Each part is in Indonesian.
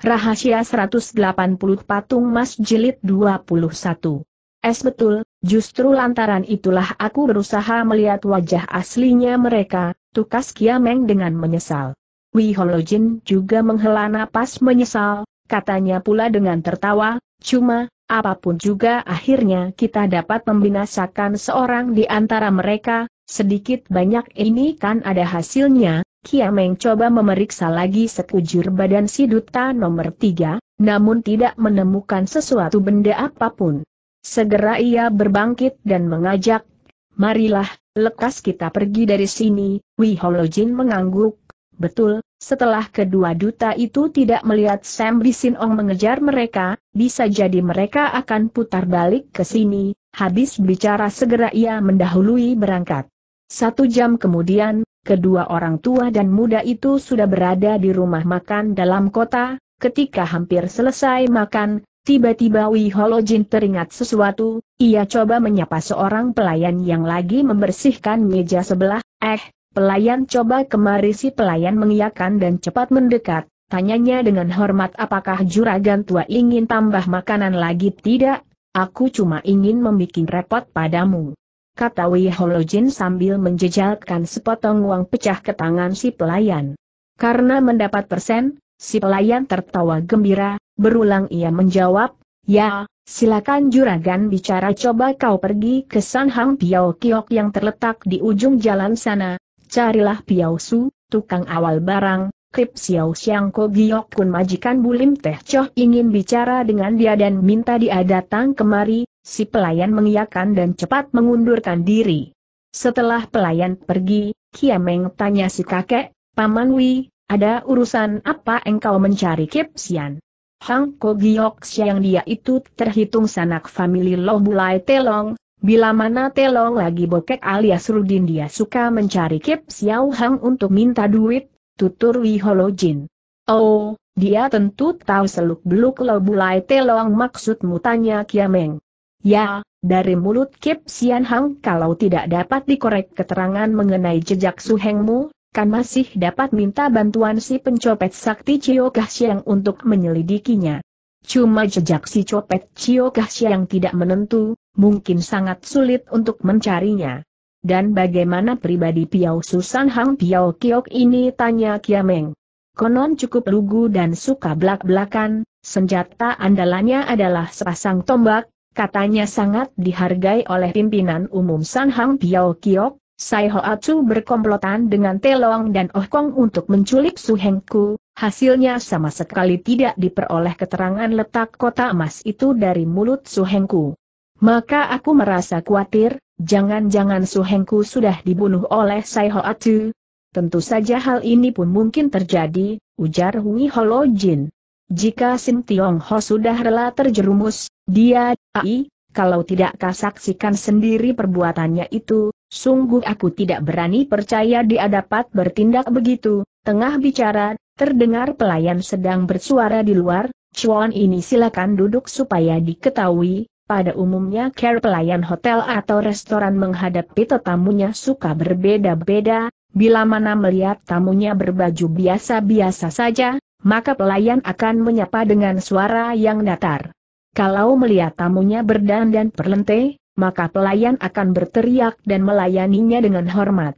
Rahasia 180 Patung Mas Jilid 21 Es betul, justru lantaran itulah aku berusaha melihat wajah aslinya mereka, tukas Kiameng dengan menyesal. Wiholojin juga menghela napas menyesal, katanya pula dengan tertawa, cuma, apapun juga akhirnya kita dapat membinasakan seorang di antara mereka, sedikit banyak ini kan ada hasilnya, Kiameng coba memeriksa lagi sekujur badan si duta nomor tiga, namun tidak menemukan sesuatu benda apapun. Segera ia berbangkit dan mengajak, Marilah, lekas kita pergi dari sini, Wiholojin mengangguk. Betul, setelah kedua duta itu tidak melihat Sam Bisinong mengejar mereka, bisa jadi mereka akan putar balik ke sini, habis bicara segera ia mendahului berangkat. Satu jam kemudian, Kedua orang tua dan muda itu sudah berada di rumah makan dalam kota, ketika hampir selesai makan, tiba-tiba Wi Holojin teringat sesuatu, ia coba menyapa seorang pelayan yang lagi membersihkan meja sebelah, eh, pelayan coba kemari si pelayan mengiakan dan cepat mendekat, tanyanya dengan hormat apakah juragan tua ingin tambah makanan lagi tidak, aku cuma ingin membuat repot padamu kata Wei Holojin sambil menjejalkan sepotong uang pecah ke tangan si pelayan. Karena mendapat persen, si pelayan tertawa gembira, berulang ia menjawab, Ya, silakan juragan bicara coba kau pergi ke San Piao Kiok yang terletak di ujung jalan sana, carilah Piao Su, tukang awal barang, Krip Xiao Siang Ko Giok Kun majikan Bulim Teh Choh ingin bicara dengan dia dan minta dia datang kemari, Si pelayan mengiyakan dan cepat mengundurkan diri. Setelah pelayan pergi, Kiameng tanya si kakek, Paman Wi, ada urusan apa engkau mencari Sian? Hang Giok siang dia itu terhitung sanak famili Lo Bulai Telong, bila mana Telong lagi bokek alias Rudin dia suka mencari Kip Siau Hang untuk minta duit, tutur Wi Holojin. Oh, dia tentu tahu seluk-beluk Lo Bulai Telong maksudmu tanya Kiameng. Ya, dari mulut Kip Sian Hang kalau tidak dapat dikorek keterangan mengenai jejak Su Suhengmu, kan masih dapat minta bantuan si pencopet sakti Cio Kahsiang untuk menyelidikinya. Cuma jejak si copet Cio Kahsiang tidak menentu, mungkin sangat sulit untuk mencarinya. Dan bagaimana pribadi Piao Susan Hang Piao Kiok ini tanya Kiameng. Konon cukup lugu dan suka belak-belakan, senjata andalannya adalah sepasang tombak, katanya sangat dihargai oleh pimpinan umum San Hang Piao Kiok, Sai Hoa Chu berkomplotan dengan Telong dan Oh Kong untuk menculik Su Heng hasilnya sama sekali tidak diperoleh keterangan letak kota emas itu dari mulut Su Heng Maka aku merasa khawatir, jangan-jangan Su Heng sudah dibunuh oleh Sai Hoa Chu. Tentu saja hal ini pun mungkin terjadi, ujar Hui Holo Jin. Jika Sim Tiong Ho sudah rela terjerumus, dia, ai, kalau tidak kasaksikan sendiri perbuatannya itu, sungguh aku tidak berani percaya dia dapat bertindak begitu. Tengah bicara, terdengar pelayan sedang bersuara di luar, Chuan ini silakan duduk supaya diketahui, pada umumnya care pelayan hotel atau restoran menghadapi tetamunya suka berbeda-beda, bila mana melihat tamunya berbaju biasa-biasa saja, maka pelayan akan menyapa dengan suara yang datar. Kalau melihat tamunya berdandan perlente, maka pelayan akan berteriak dan melayaninya dengan hormat.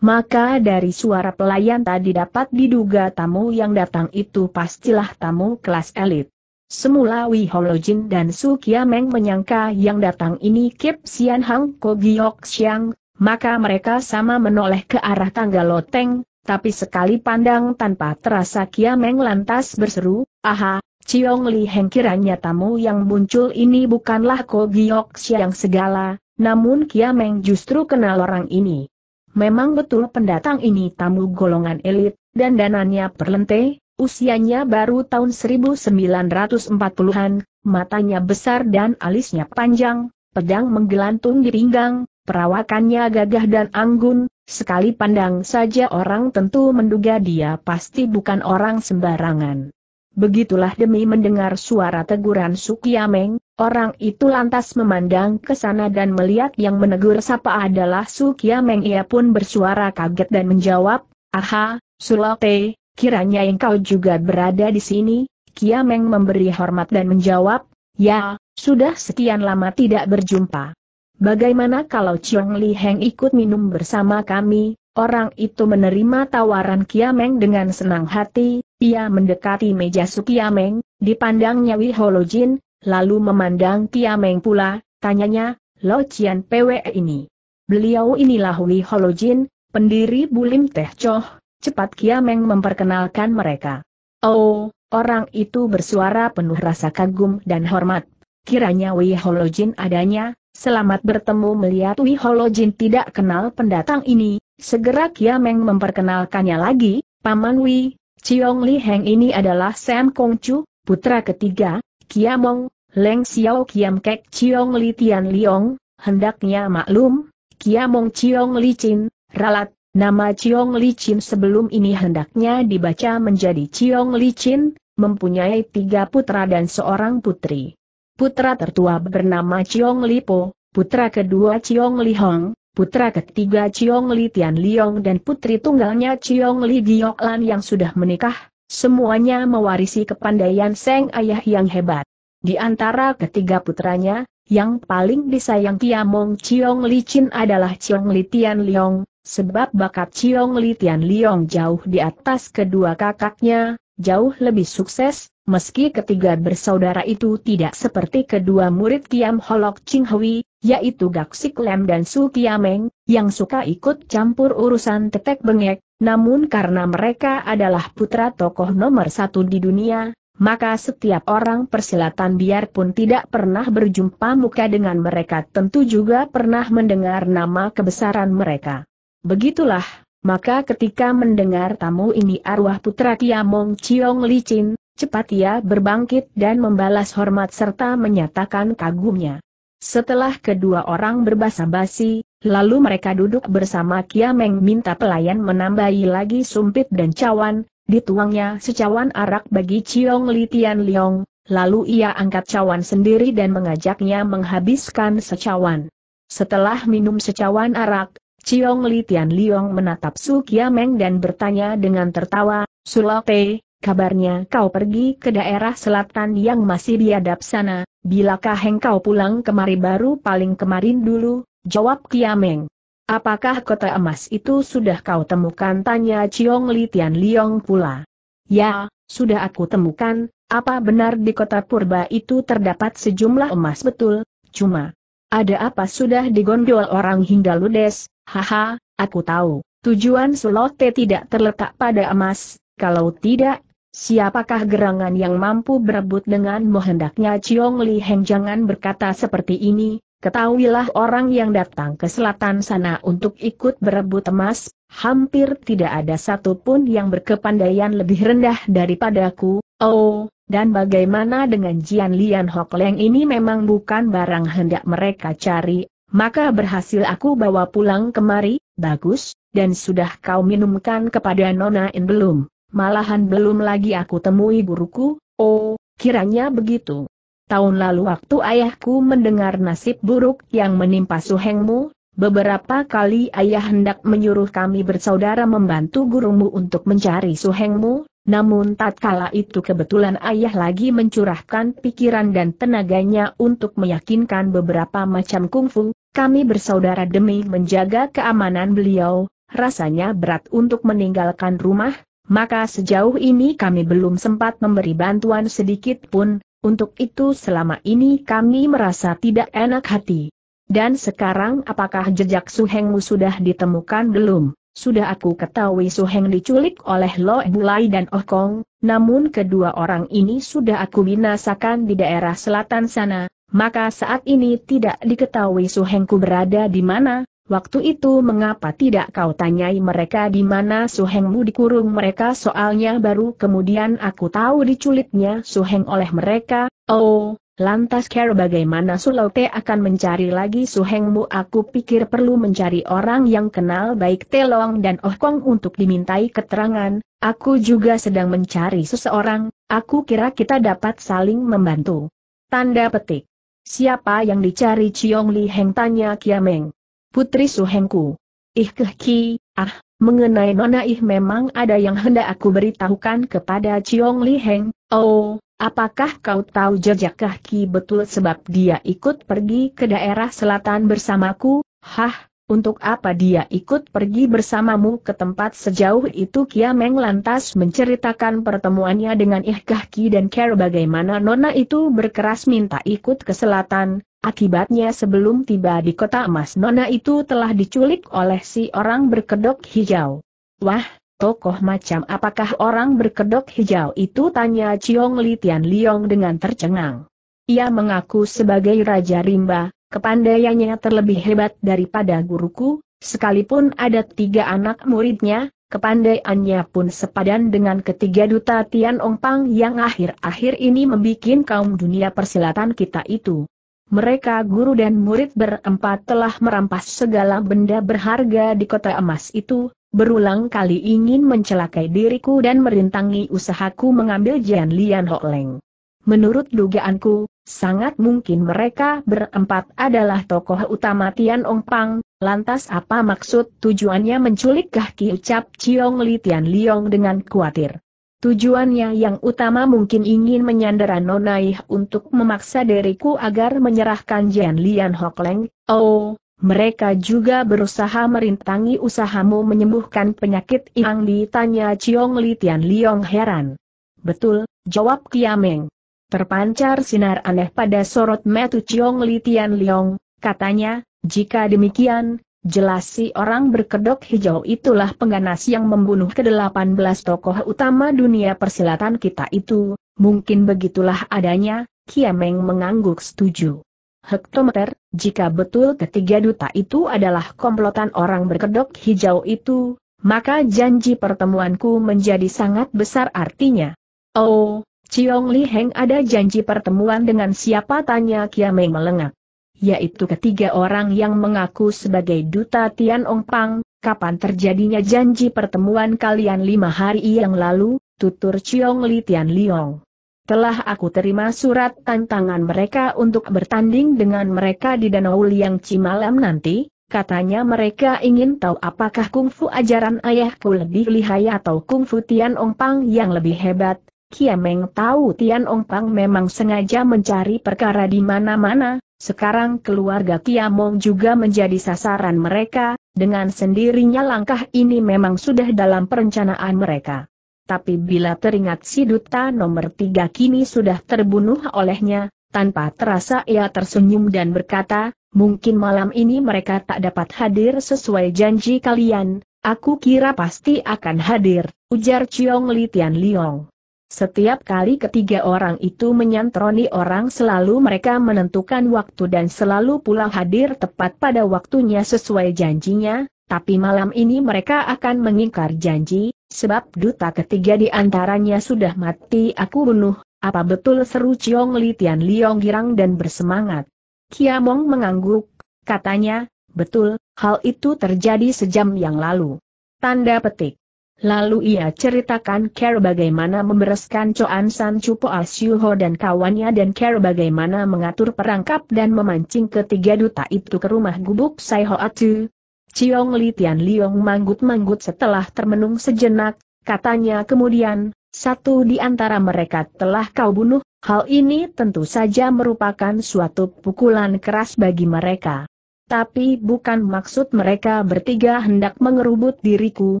Maka dari suara pelayan tadi dapat diduga tamu yang datang itu pastilah tamu kelas elit. Semula Wei Holojin dan Su Kiameng menyangka yang datang ini Kip Sian Hang Kogiok Siang, maka mereka sama menoleh ke arah tangga loteng, tapi sekali pandang tanpa terasa Kia Meng lantas berseru, aha, Chiong Li Heng kiranya tamu yang muncul ini bukanlah Ko Giok yang segala, namun Kia Meng justru kenal orang ini. Memang betul pendatang ini tamu golongan elit, dan danannya perlente, usianya baru tahun 1940-an, matanya besar dan alisnya panjang, pedang menggelantung di pinggang, Perawakannya gagah dan anggun, sekali pandang saja orang tentu menduga dia pasti bukan orang sembarangan. Begitulah demi mendengar suara teguran Sukiameng, orang itu lantas memandang ke sana dan melihat yang menegur sapa adalah Sukiameng. Ia pun bersuara kaget dan menjawab, Aha, Sulote, kiranya engkau juga berada di sini, Kiameng memberi hormat dan menjawab, Ya, sudah sekian lama tidak berjumpa. Bagaimana kalau Chiang Li Heng ikut minum bersama kami? Orang itu menerima tawaran Kiameng dengan senang hati, ia mendekati meja Kiameng, dipandangnya Holojin, lalu memandang Kiameng pula, tanyanya, Lo Chian PW ini. Beliau inilah Holojin, pendiri Bulim Teh Choh, cepat Kiameng memperkenalkan mereka. Oh, orang itu bersuara penuh rasa kagum dan hormat. Kiranya Holojin adanya, Selamat bertemu melihat Wi Jin tidak kenal pendatang ini, segera Kiameng memperkenalkannya lagi, Paman Wi, Ciong Li Heng ini adalah Sam Kong Chu, putra ketiga, Kiamong, Leng Xiao Kiam Kek Chiong Li Tian Liong, hendaknya maklum, Kiamong Ciong Li Chin, ralat, nama Ciong Li Chin sebelum ini hendaknya dibaca menjadi Ciong Li Chin, mempunyai tiga putra dan seorang putri putra tertua bernama Chiong Po, putra kedua Chiong Li Hong, putra ketiga Chiong Li Tian Liong dan putri tunggalnya Chiong Li Giok Lan yang sudah menikah, semuanya mewarisi kepandaian Seng Ayah yang hebat. Di antara ketiga putranya, yang paling disayang Tiamong Chiong Li Chin adalah Chiong Li Tian Liong, sebab bakat Chiong Li Tian Liong jauh di atas kedua kakaknya, jauh lebih sukses, meski ketiga bersaudara itu tidak seperti kedua murid Kiam Holok Ching Hui, yaitu gak sik Lem dan Su Kiameng, yang suka ikut campur urusan tetek bengek, namun karena mereka adalah putra tokoh nomor satu di dunia, maka setiap orang persilatan biarpun tidak pernah berjumpa muka dengan mereka tentu juga pernah mendengar nama kebesaran mereka. Begitulah, maka ketika mendengar tamu ini arwah putra Kiamong Chiong Licin, Cepat ia berbangkit dan membalas hormat serta menyatakan kagumnya. Setelah kedua orang berbasa-basi, lalu mereka duduk bersama Kiameng minta pelayan menambahi lagi sumpit dan cawan, dituangnya secawan arak bagi Chiong Li Tian Liong, lalu ia angkat cawan sendiri dan mengajaknya menghabiskan secawan. Setelah minum secawan arak, Chiong Li Tian Liong menatap Su Kiameng dan bertanya dengan tertawa, Sulote, Kabarnya kau pergi ke daerah selatan yang masih biadab sana, bilakah engkau pulang kemari baru paling kemarin dulu, jawab Kiameng. Apakah kota emas itu sudah kau temukan tanya Ciong Li Tian Liong pula. Ya, sudah aku temukan, apa benar di kota purba itu terdapat sejumlah emas betul, cuma ada apa sudah digondol orang hingga ludes, haha, aku tahu, tujuan Sulote tidak terletak pada emas, kalau tidak Siapakah gerangan yang mampu berebut dengan hendaknya Ciong Li Heng jangan berkata seperti ini, ketahuilah orang yang datang ke selatan sana untuk ikut berebut emas, hampir tidak ada satupun yang berkepandaian lebih rendah daripadaku, oh, dan bagaimana dengan Jian Lian Hok Leng ini memang bukan barang hendak mereka cari, maka berhasil aku bawa pulang kemari, bagus, dan sudah kau minumkan kepada Nona In belum? Malahan belum lagi aku temui guruku, oh, kiranya begitu. Tahun lalu waktu ayahku mendengar nasib buruk yang menimpa suhengmu, beberapa kali ayah hendak menyuruh kami bersaudara membantu gurumu untuk mencari suhengmu, namun tatkala itu kebetulan ayah lagi mencurahkan pikiran dan tenaganya untuk meyakinkan beberapa macam kungfu, kami bersaudara demi menjaga keamanan beliau, rasanya berat untuk meninggalkan rumah, maka sejauh ini kami belum sempat memberi bantuan sedikit pun, untuk itu selama ini kami merasa tidak enak hati. Dan sekarang apakah jejak Suhengmu sudah ditemukan belum? Sudah aku ketahui Suheng diculik oleh Lo Bulai dan Oh Kong, namun kedua orang ini sudah aku binasakan di daerah selatan sana, maka saat ini tidak diketahui Suhengku berada di mana, Waktu itu mengapa tidak kau tanyai mereka di mana Suhengmu dikurung mereka soalnya baru kemudian aku tahu diculitnya Suheng oleh mereka, oh, lantas care bagaimana Sulaute akan mencari lagi Suhengmu aku pikir perlu mencari orang yang kenal baik Telong dan Oh untuk dimintai keterangan, aku juga sedang mencari seseorang, aku kira kita dapat saling membantu. Tanda petik. Siapa yang dicari Chiong Li Heng tanya Kiameng. Putri Suhengku. Ih kehki, ah, mengenai Nona Ih memang ada yang hendak aku beritahukan kepada ciong Li Heng. Oh, apakah kau tahu jejak kehki betul sebab dia ikut pergi ke daerah selatan bersamaku? Hah, untuk apa dia ikut pergi bersamamu ke tempat sejauh itu Kia Meng lantas menceritakan pertemuannya dengan Ih Kehki dan Care bagaimana Nona itu berkeras minta ikut ke selatan, Akibatnya sebelum tiba di kota emas Nona itu telah diculik oleh si orang berkedok hijau. Wah, tokoh macam apakah orang berkedok hijau itu tanya Ciong Li Tian Liong dengan tercengang. Ia mengaku sebagai Raja Rimba, kepandaiannya terlebih hebat daripada guruku, sekalipun ada tiga anak muridnya, kepandaiannya pun sepadan dengan ketiga duta Tian Ong Pang yang akhir-akhir ini membuat kaum dunia persilatan kita itu mereka guru dan murid berempat telah merampas segala benda berharga di kota emas itu, berulang kali ingin mencelakai diriku dan merintangi usahaku mengambil Jian Lian Ho Leng. Menurut dugaanku, sangat mungkin mereka berempat adalah tokoh utama Tian Ong Pang, lantas apa maksud tujuannya menculik Kah Ki Ucap Chiong Li Tian Liong dengan khawatir. Tujuannya yang utama mungkin ingin menyandera Nonaih untuk memaksa diriku agar menyerahkan Jian Lian Hokleng. Oh, mereka juga berusaha merintangi usahamu menyembuhkan penyakit Yang ditanya Chiong Li Tian Liong heran. Betul, jawab Kiameng. Terpancar sinar aneh pada sorot metu Chiong Li Tian Liong, katanya, jika demikian, Jelas si orang berkedok hijau itulah pengganas yang membunuh ke-18 tokoh utama dunia persilatan kita itu, mungkin begitulah adanya, Kiameng mengangguk setuju. Hektometer, jika betul ketiga duta itu adalah komplotan orang berkedok hijau itu, maka janji pertemuanku menjadi sangat besar artinya. Oh, Chiong Li Heng ada janji pertemuan dengan siapa tanya Kiameng melengak yaitu ketiga orang yang mengaku sebagai duta Tian Ong Pang, kapan terjadinya janji pertemuan kalian lima hari yang lalu, tutur Chiong Li Tian Liong. Telah aku terima surat tantangan mereka untuk bertanding dengan mereka di Danau Liang Cimalam nanti, Katanya mereka ingin tahu apakah kungfu ajaran ayahku lebih lihai atau kungfu Tian Ong Pang yang lebih hebat, Kiameng tahu Tian Pang memang sengaja mencari perkara di mana-mana, sekarang keluarga Kiamong juga menjadi sasaran mereka, dengan sendirinya langkah ini memang sudah dalam perencanaan mereka. Tapi bila teringat si duta nomor tiga kini sudah terbunuh olehnya, tanpa terasa ia tersenyum dan berkata, mungkin malam ini mereka tak dapat hadir sesuai janji kalian, aku kira pasti akan hadir, ujar Chiong Li Tian Liong. Setiap kali ketiga orang itu menyantroni orang selalu mereka menentukan waktu dan selalu pula hadir tepat pada waktunya sesuai janjinya, tapi malam ini mereka akan mengingkar janji, sebab duta ketiga di antaranya sudah mati aku bunuh, apa betul seru Chiong Li Tian Liong girang dan bersemangat. Kiamong mengangguk, katanya, betul, hal itu terjadi sejam yang lalu. Tanda petik. Lalu ia ceritakan Care bagaimana membereskan Choan San Chupo Asyuho dan kawannya dan Care bagaimana mengatur perangkap dan memancing ketiga duta itu ke rumah gubuk Sai Atu. Chiong Li Tian Liong manggut-manggut setelah termenung sejenak, katanya kemudian, satu di antara mereka telah kau bunuh, hal ini tentu saja merupakan suatu pukulan keras bagi mereka. Tapi bukan maksud mereka bertiga hendak mengerubut diriku,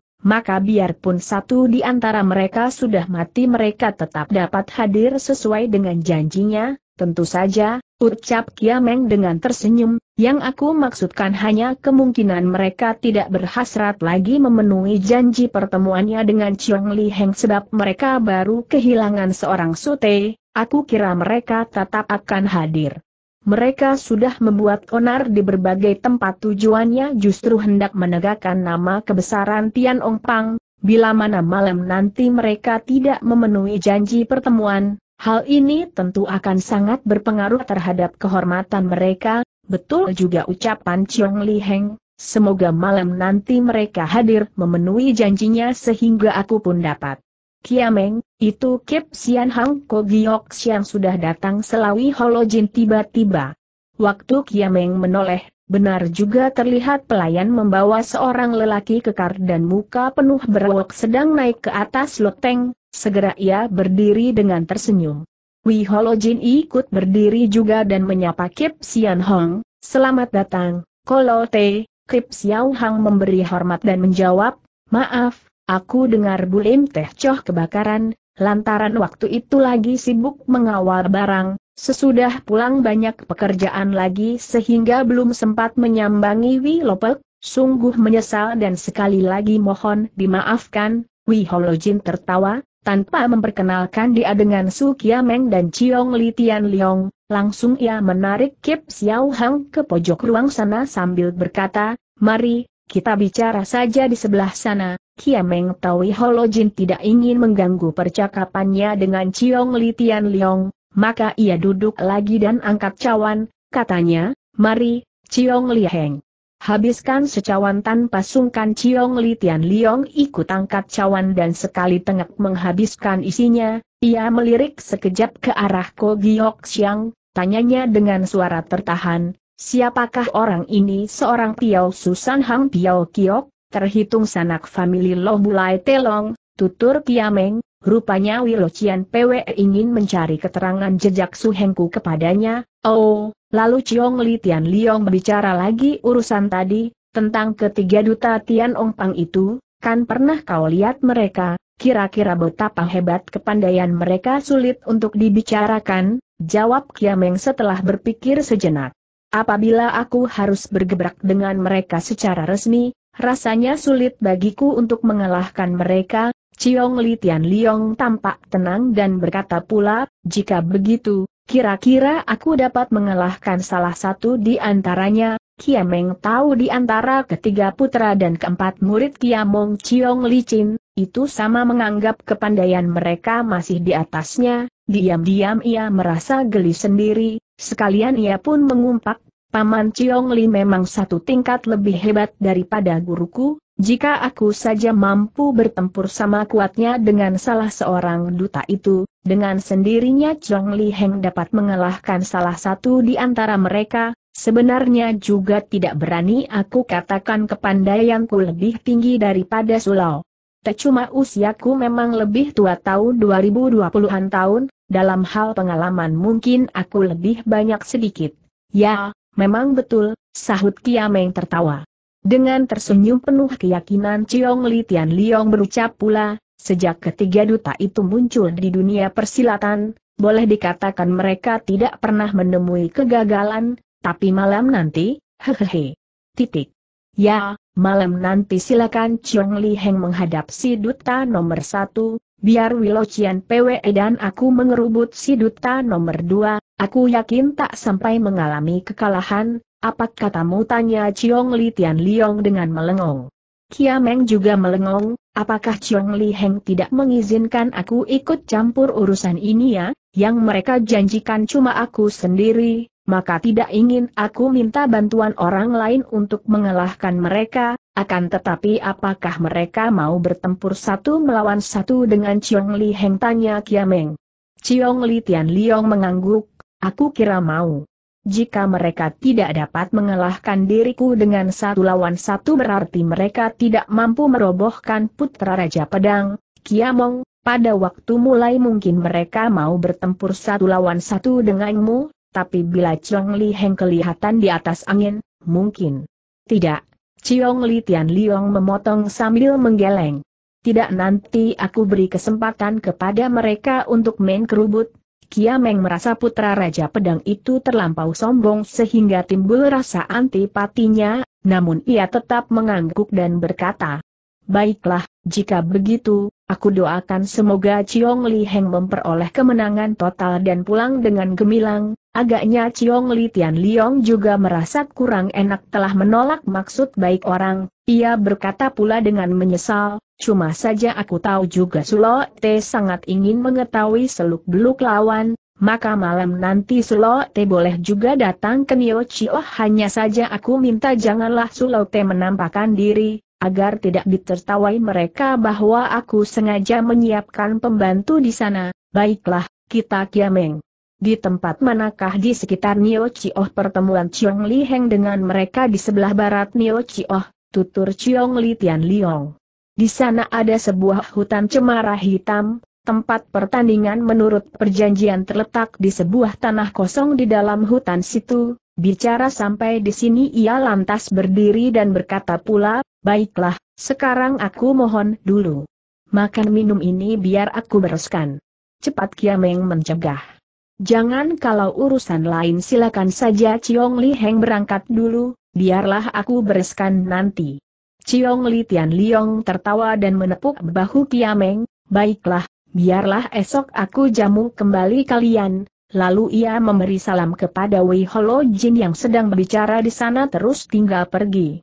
maka biarpun satu di antara mereka sudah mati mereka tetap dapat hadir sesuai dengan janjinya, tentu saja, ucap Kiameng dengan tersenyum, yang aku maksudkan hanya kemungkinan mereka tidak berhasrat lagi memenuhi janji pertemuannya dengan Chiang Li Heng sebab mereka baru kehilangan seorang sute, aku kira mereka tetap akan hadir. Mereka sudah membuat onar di berbagai tempat tujuannya justru hendak menegakkan nama kebesaran Tian Ong Pang, bila mana malam nanti mereka tidak memenuhi janji pertemuan, hal ini tentu akan sangat berpengaruh terhadap kehormatan mereka, betul juga ucapan Chiong Li Heng, Semoga malam nanti mereka hadir memenuhi janjinya sehingga aku pun dapat Kiameng, itu Kip Sian Hang Ko Giok Siang sudah datang selawi Holojin tiba-tiba. Waktu Kiameng menoleh, benar juga terlihat pelayan membawa seorang lelaki kekar dan muka penuh berwok sedang naik ke atas loteng, segera ia berdiri dengan tersenyum. Wi Holojin ikut berdiri juga dan menyapa Kip Sian Hong, selamat datang, Kolote, Kip Xiao Hang memberi hormat dan menjawab, maaf, Aku dengar Bulim Teh Coh kebakaran, lantaran waktu itu lagi sibuk mengawal barang, sesudah pulang banyak pekerjaan lagi sehingga belum sempat menyambangi Wilopek, sungguh menyesal dan sekali lagi mohon dimaafkan, Holojin tertawa, tanpa memperkenalkan dia dengan Su Kiameng dan Chiong Li Tian Liong, langsung ia menarik Kip Xiao Hang ke pojok ruang sana sambil berkata, Mari, kita bicara saja di sebelah sana, Kiameng Tawi Holojin tidak ingin mengganggu percakapannya dengan Chiong Li Tian Liong, maka ia duduk lagi dan angkat cawan, katanya, mari, Chiong Li Heng. Habiskan secawan tanpa sungkan Chiong Li Tian Liong ikut angkat cawan dan sekali tengah menghabiskan isinya, ia melirik sekejap ke arah Ko Giok Siang, tanyanya dengan suara tertahan, Siapakah orang ini seorang Piao Susan Hang Piao Kiok, terhitung sanak famili Loh Bulai Telong, tutur Kiameng, rupanya Wilocian PW ingin mencari keterangan jejak suhengku kepadanya, oh, lalu Chiong Li Tian Liong berbicara lagi urusan tadi, tentang ketiga duta Tian Ong Pang itu, kan pernah kau lihat mereka, kira-kira betapa hebat kepandaian mereka sulit untuk dibicarakan, jawab Kiameng setelah berpikir sejenak. Apabila aku harus bergebrak dengan mereka secara resmi, rasanya sulit bagiku untuk mengalahkan mereka, Chiong Li Tian Liong tampak tenang dan berkata pula, jika begitu, kira-kira aku dapat mengalahkan salah satu di antaranya, Kiameng tahu di antara ketiga putra dan keempat murid Kiamong Chiong Li Chin, itu sama menganggap kepandaian mereka masih di atasnya, diam-diam ia merasa geli sendiri, Sekalian ia pun mengumpat, Paman Ciong Li memang satu tingkat lebih hebat daripada guruku, jika aku saja mampu bertempur sama kuatnya dengan salah seorang duta itu, dengan sendirinya Ciong Li Heng dapat mengalahkan salah satu di antara mereka, sebenarnya juga tidak berani aku katakan kepandaianku lebih tinggi daripada Sulaw. Tak cuma usiaku memang lebih tua tahun 2020-an tahun, dalam hal pengalaman mungkin aku lebih banyak sedikit. Ya, memang betul, sahut Kiameng tertawa. Dengan tersenyum penuh keyakinan Ciong Li Tian Liong berucap pula, sejak ketiga duta itu muncul di dunia persilatan, boleh dikatakan mereka tidak pernah menemui kegagalan, tapi malam nanti, hehehe. Titik. Ya, malam nanti silakan Chong Li Heng menghadap si duta nomor satu, biar Wilocian PWE dan aku mengerubut si duta nomor dua, aku yakin tak sampai mengalami kekalahan, apa katamu tanya Ciong Li Tian Liong dengan melengong. Kia Meng juga melengong, apakah Ciong Li Heng tidak mengizinkan aku ikut campur urusan ini ya, yang mereka janjikan cuma aku sendiri, maka tidak ingin aku minta bantuan orang lain untuk mengalahkan mereka, akan tetapi apakah mereka mau bertempur satu melawan satu dengan Chiong Li Heng tanya Kiameng. Chiong Li Tian Liong mengangguk, aku kira mau. Jika mereka tidak dapat mengalahkan diriku dengan satu lawan satu berarti mereka tidak mampu merobohkan putra Raja Pedang, Kiamong, pada waktu mulai mungkin mereka mau bertempur satu lawan satu denganmu, tapi bila Chong Li Heng kelihatan di atas angin, mungkin. Tidak. Chong Li Tian Liong memotong sambil menggeleng. Tidak nanti aku beri kesempatan kepada mereka untuk main kerubut. Meng merasa putra Raja Pedang itu terlampau sombong sehingga timbul rasa antipatinya, namun ia tetap mengangguk dan berkata, Baiklah, jika begitu, aku doakan semoga Chiong Li Heng memperoleh kemenangan total dan pulang dengan gemilang, Agaknya Ciong Li Tian Liong juga merasa kurang enak telah menolak maksud baik orang, ia berkata pula dengan menyesal, cuma saja aku tahu juga Sulo Te sangat ingin mengetahui seluk-beluk lawan, maka malam nanti Sulo Te boleh juga datang ke Nio Chio hanya saja aku minta janganlah Sulo Te menampakkan diri, agar tidak ditertawai mereka bahwa aku sengaja menyiapkan pembantu di sana, baiklah, kita kiameng. Di tempat manakah di sekitar Nio Chioh pertemuan Chiong Li Heng dengan mereka di sebelah barat Nio Chioh, tutur Chiong Li Tian Liong. Di sana ada sebuah hutan cemara hitam, tempat pertandingan menurut perjanjian terletak di sebuah tanah kosong di dalam hutan situ. Bicara sampai di sini ia lantas berdiri dan berkata pula, baiklah, sekarang aku mohon dulu. Makan minum ini biar aku bereskan. Cepat Kiameng mencegah. Jangan kalau urusan lain silakan saja Ciong Li Heng berangkat dulu, biarlah aku bereskan nanti. Ciong Li Tian Liong tertawa dan menepuk bahu Kiameng, baiklah, biarlah esok aku jamu kembali kalian. Lalu ia memberi salam kepada Wei Holo Jin yang sedang berbicara di sana terus tinggal pergi.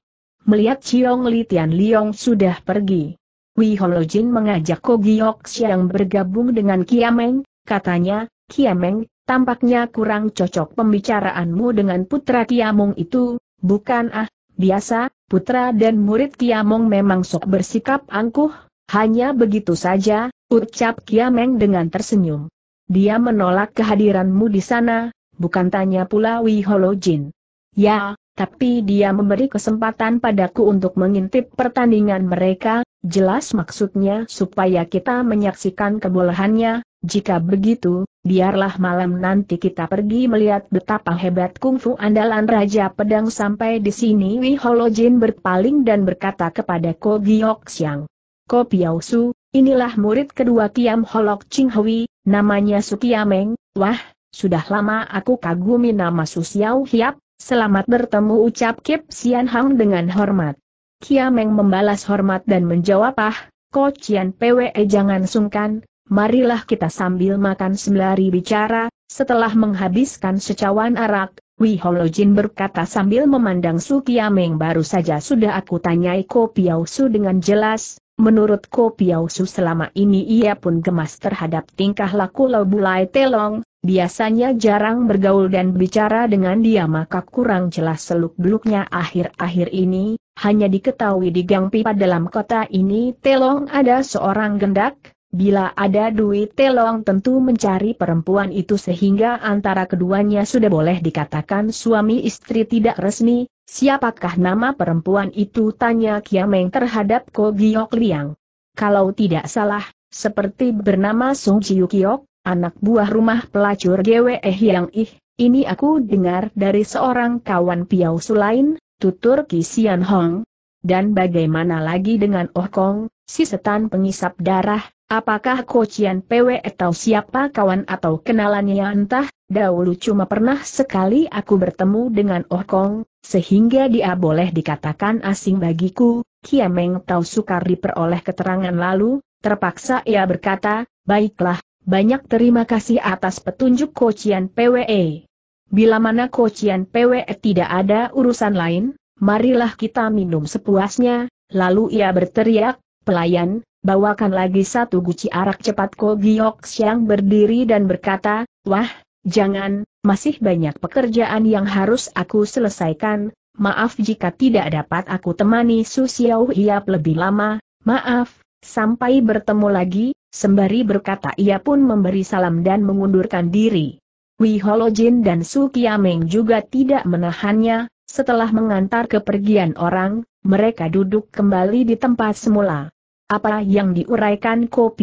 Melihat Ciong Li Tian Liong sudah pergi. Wei Holo Jin mengajak Ko Giok Siang bergabung dengan Kiameng, katanya, Kiameng, tampaknya kurang cocok pembicaraanmu dengan putra Kiamong itu, bukan ah, biasa, putra dan murid Kiamong memang sok bersikap angkuh, hanya begitu saja, ucap Kiameng dengan tersenyum. Dia menolak kehadiranmu di sana, bukan tanya pula Wiholo Jin. Ya, tapi dia memberi kesempatan padaku untuk mengintip pertandingan mereka, jelas maksudnya supaya kita menyaksikan kebolehannya, jika begitu, biarlah malam nanti kita pergi melihat betapa hebat kungfu andalan Raja Pedang sampai di sini Wiholojin berpaling dan berkata kepada Ko Giok Siang. Ko Piao inilah murid kedua Tiam Holok Ching Hui, namanya Sukiameng, wah, sudah lama aku kagumi nama Susiao Hiap, selamat bertemu ucap Kip Sian Hang dengan hormat. Kiameng membalas hormat dan menjawab ah, Ko Cian PWE jangan sungkan, marilah kita sambil makan sembari bicara, setelah menghabiskan secawan arak, Wei Holojin berkata sambil memandang Su Kiameng baru saja sudah aku tanyai Ko Piao Su dengan jelas, menurut Ko Piao Su selama ini ia pun gemas terhadap tingkah laku Lau Bulai Telong, biasanya jarang bergaul dan bicara dengan dia maka kurang jelas seluk-beluknya akhir-akhir ini, hanya diketahui di Gang Pipa dalam kota ini Telong ada seorang gendak, Bila ada duit telong tentu mencari perempuan itu sehingga antara keduanya sudah boleh dikatakan suami istri tidak resmi, siapakah nama perempuan itu tanya Kiameng terhadap Ko Giok Liang. Kalau tidak salah, seperti bernama Sung Chiu Kiok, anak buah rumah pelacur GWE eh Yang Ih, ini aku dengar dari seorang kawan Piau lain, tutur Kisian Hong. Dan bagaimana lagi dengan Oh Kong, si setan pengisap darah, Apakah Kocian PW atau siapa kawan atau kenalannya entah, dahulu cuma pernah sekali aku bertemu dengan Oh Kong, sehingga dia boleh dikatakan asing bagiku, Kiameng tahu sukar diperoleh keterangan lalu, terpaksa ia berkata, baiklah, banyak terima kasih atas petunjuk Kocian PWE. Bila mana Kocian PWE tidak ada urusan lain, marilah kita minum sepuasnya, lalu ia berteriak, pelayan, bawakan lagi satu guci arak cepat Ko Giok Siang berdiri dan berkata, Wah, jangan, masih banyak pekerjaan yang harus aku selesaikan, maaf jika tidak dapat aku temani Su Xiao Hiap lebih lama, maaf, sampai bertemu lagi, sembari berkata ia pun memberi salam dan mengundurkan diri. Wei Holojin dan Su Kiameng juga tidak menahannya, setelah mengantar kepergian orang, mereka duduk kembali di tempat semula apa yang diuraikan Ko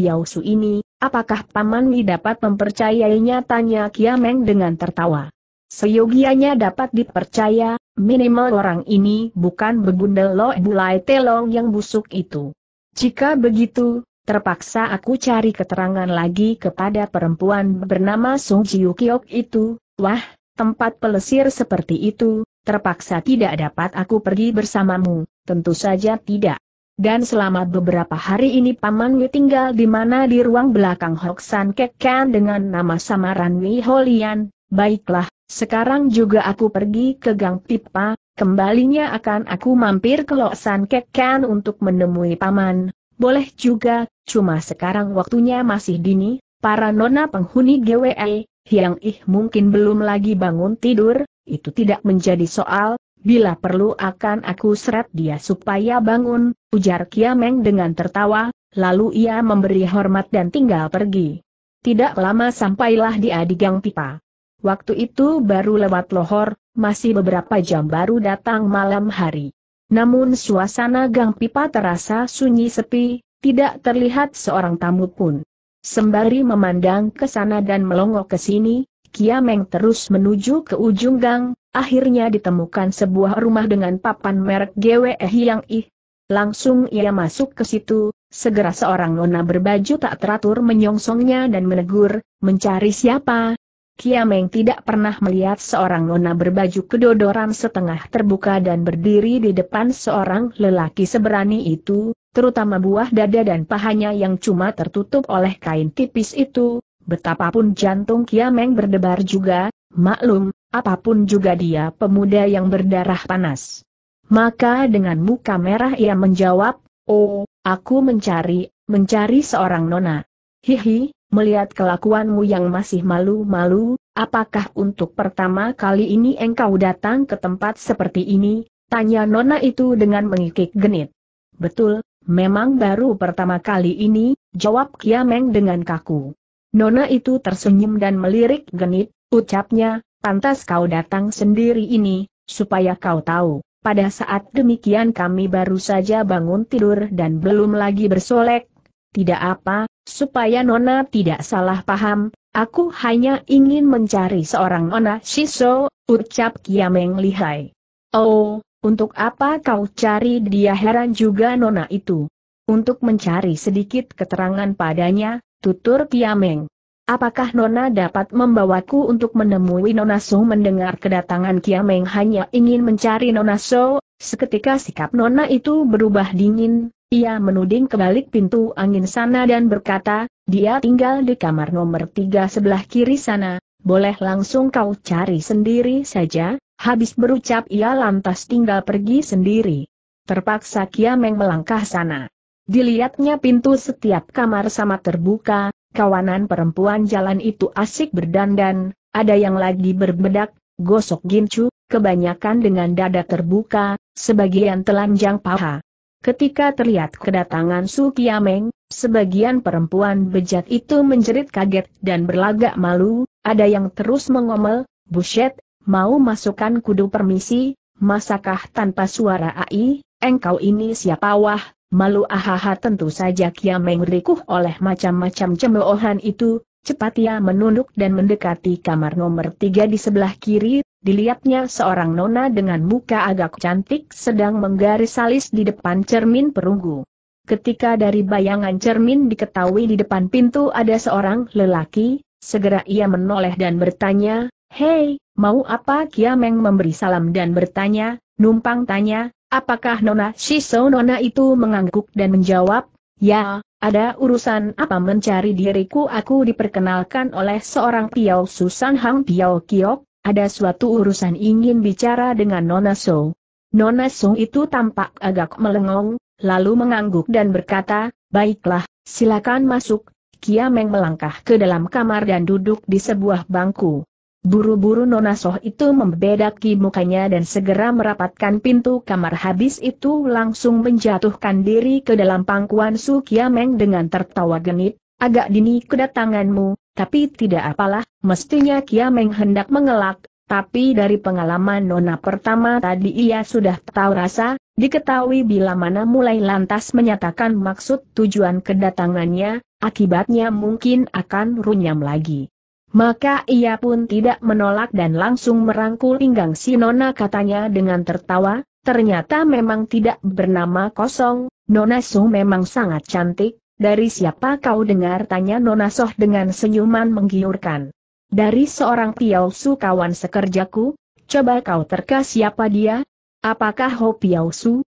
ini, apakah Paman Li dapat mempercayainya tanya Kiameng dengan tertawa. Seyogianya dapat dipercaya, minimal orang ini bukan begundel lo bulai telong yang busuk itu. Jika begitu, terpaksa aku cari keterangan lagi kepada perempuan bernama Sung Jiu Kiok itu, wah, tempat pelesir seperti itu, terpaksa tidak dapat aku pergi bersamamu, tentu saja tidak. Dan selama beberapa hari ini Paman Wei tinggal di mana di ruang belakang Hoksan Kekan dengan nama samaran Wei Holian, baiklah, sekarang juga aku pergi ke Gang Pipa, kembalinya akan aku mampir ke Loksan Kekan untuk menemui Paman. Boleh juga, cuma sekarang waktunya masih dini, para nona penghuni GWE, Hiang Ih mungkin belum lagi bangun tidur, itu tidak menjadi soal, Bila perlu akan aku seret dia supaya bangun, ujar Kiameng dengan tertawa, lalu ia memberi hormat dan tinggal pergi. Tidak lama sampailah dia di gang pipa. Waktu itu baru lewat lohor, masih beberapa jam baru datang malam hari. Namun suasana gang pipa terasa sunyi sepi, tidak terlihat seorang tamu pun. Sembari memandang ke sana dan melongo ke sini, Kiameng terus menuju ke ujung gang, akhirnya ditemukan sebuah rumah dengan papan merek GWE Hiang Ih. Langsung ia masuk ke situ, segera seorang nona berbaju tak teratur menyongsongnya dan menegur, mencari siapa? Kiameng tidak pernah melihat seorang nona berbaju kedodoran setengah terbuka dan berdiri di depan seorang lelaki seberani itu, terutama buah dada dan pahanya yang cuma tertutup oleh kain tipis itu, Betapapun jantung Kiameng berdebar juga, maklum, apapun juga dia pemuda yang berdarah panas. Maka dengan muka merah ia menjawab, Oh, aku mencari, mencari seorang nona. Hihi, melihat kelakuanmu yang masih malu-malu, apakah untuk pertama kali ini engkau datang ke tempat seperti ini? Tanya nona itu dengan mengikik genit. Betul, memang baru pertama kali ini, jawab Kiameng dengan kaku. Nona itu tersenyum dan melirik genit, ucapnya, pantas kau datang sendiri ini, supaya kau tahu. Pada saat demikian kami baru saja bangun tidur dan belum lagi bersolek. Tidak apa, supaya Nona tidak salah paham, aku hanya ingin mencari seorang Nona Shiso, ucap Kiameng lihai. Oh, untuk apa kau cari dia heran juga Nona itu? Untuk mencari sedikit keterangan padanya, tutur Kiameng. Apakah Nona dapat membawaku untuk menemui Nona So mendengar kedatangan Kiameng hanya ingin mencari Nona So, seketika sikap Nona itu berubah dingin, ia menuding ke balik pintu angin sana dan berkata, dia tinggal di kamar nomor tiga sebelah kiri sana, boleh langsung kau cari sendiri saja, habis berucap ia lantas tinggal pergi sendiri. Terpaksa Kiameng melangkah sana. Dilihatnya pintu setiap kamar sama terbuka, kawanan perempuan jalan itu asik berdandan, ada yang lagi berbedak, gosok gincu, kebanyakan dengan dada terbuka, sebagian telanjang paha. Ketika terlihat kedatangan Su Kiameng, sebagian perempuan bejat itu menjerit kaget dan berlagak malu, ada yang terus mengomel, buset, mau masukkan kudu permisi, masakah tanpa suara AI, engkau ini siapa wah, Malu ahaha tentu saja Kiameng rikuh oleh macam-macam cemoohan itu, cepat ia menunduk dan mendekati kamar nomor tiga di sebelah kiri, dilihatnya seorang nona dengan muka agak cantik sedang menggaris alis di depan cermin perunggu. Ketika dari bayangan cermin diketahui di depan pintu ada seorang lelaki, segera ia menoleh dan bertanya, Hei, mau apa Kia Meng memberi salam dan bertanya, numpang tanya, Apakah Nona Shiso Nona itu mengangguk dan menjawab, Ya, ada urusan apa mencari diriku aku diperkenalkan oleh seorang Piao Susan Hang Piao Kiok, ada suatu urusan ingin bicara dengan Nona So. Nona So itu tampak agak melengong, lalu mengangguk dan berkata, Baiklah, silakan masuk. Kia Meng melangkah ke dalam kamar dan duduk di sebuah bangku. Buru-buru Nona Soh itu membedaki mukanya dan segera merapatkan pintu kamar habis itu langsung menjatuhkan diri ke dalam pangkuan Su Kiameng dengan tertawa genit, agak dini kedatanganmu, tapi tidak apalah, mestinya Kiameng hendak mengelak, tapi dari pengalaman Nona pertama tadi ia sudah tahu rasa, diketahui bila mana mulai lantas menyatakan maksud tujuan kedatangannya, akibatnya mungkin akan runyam lagi. Maka ia pun tidak menolak dan langsung merangkul pinggang si Nona katanya dengan tertawa, ternyata memang tidak bernama kosong, Nona Su memang sangat cantik, dari siapa kau dengar tanya Nona Soh dengan senyuman menggiurkan. Dari seorang Piau Su kawan sekerjaku, coba kau terka siapa dia? Apakah Ho Piau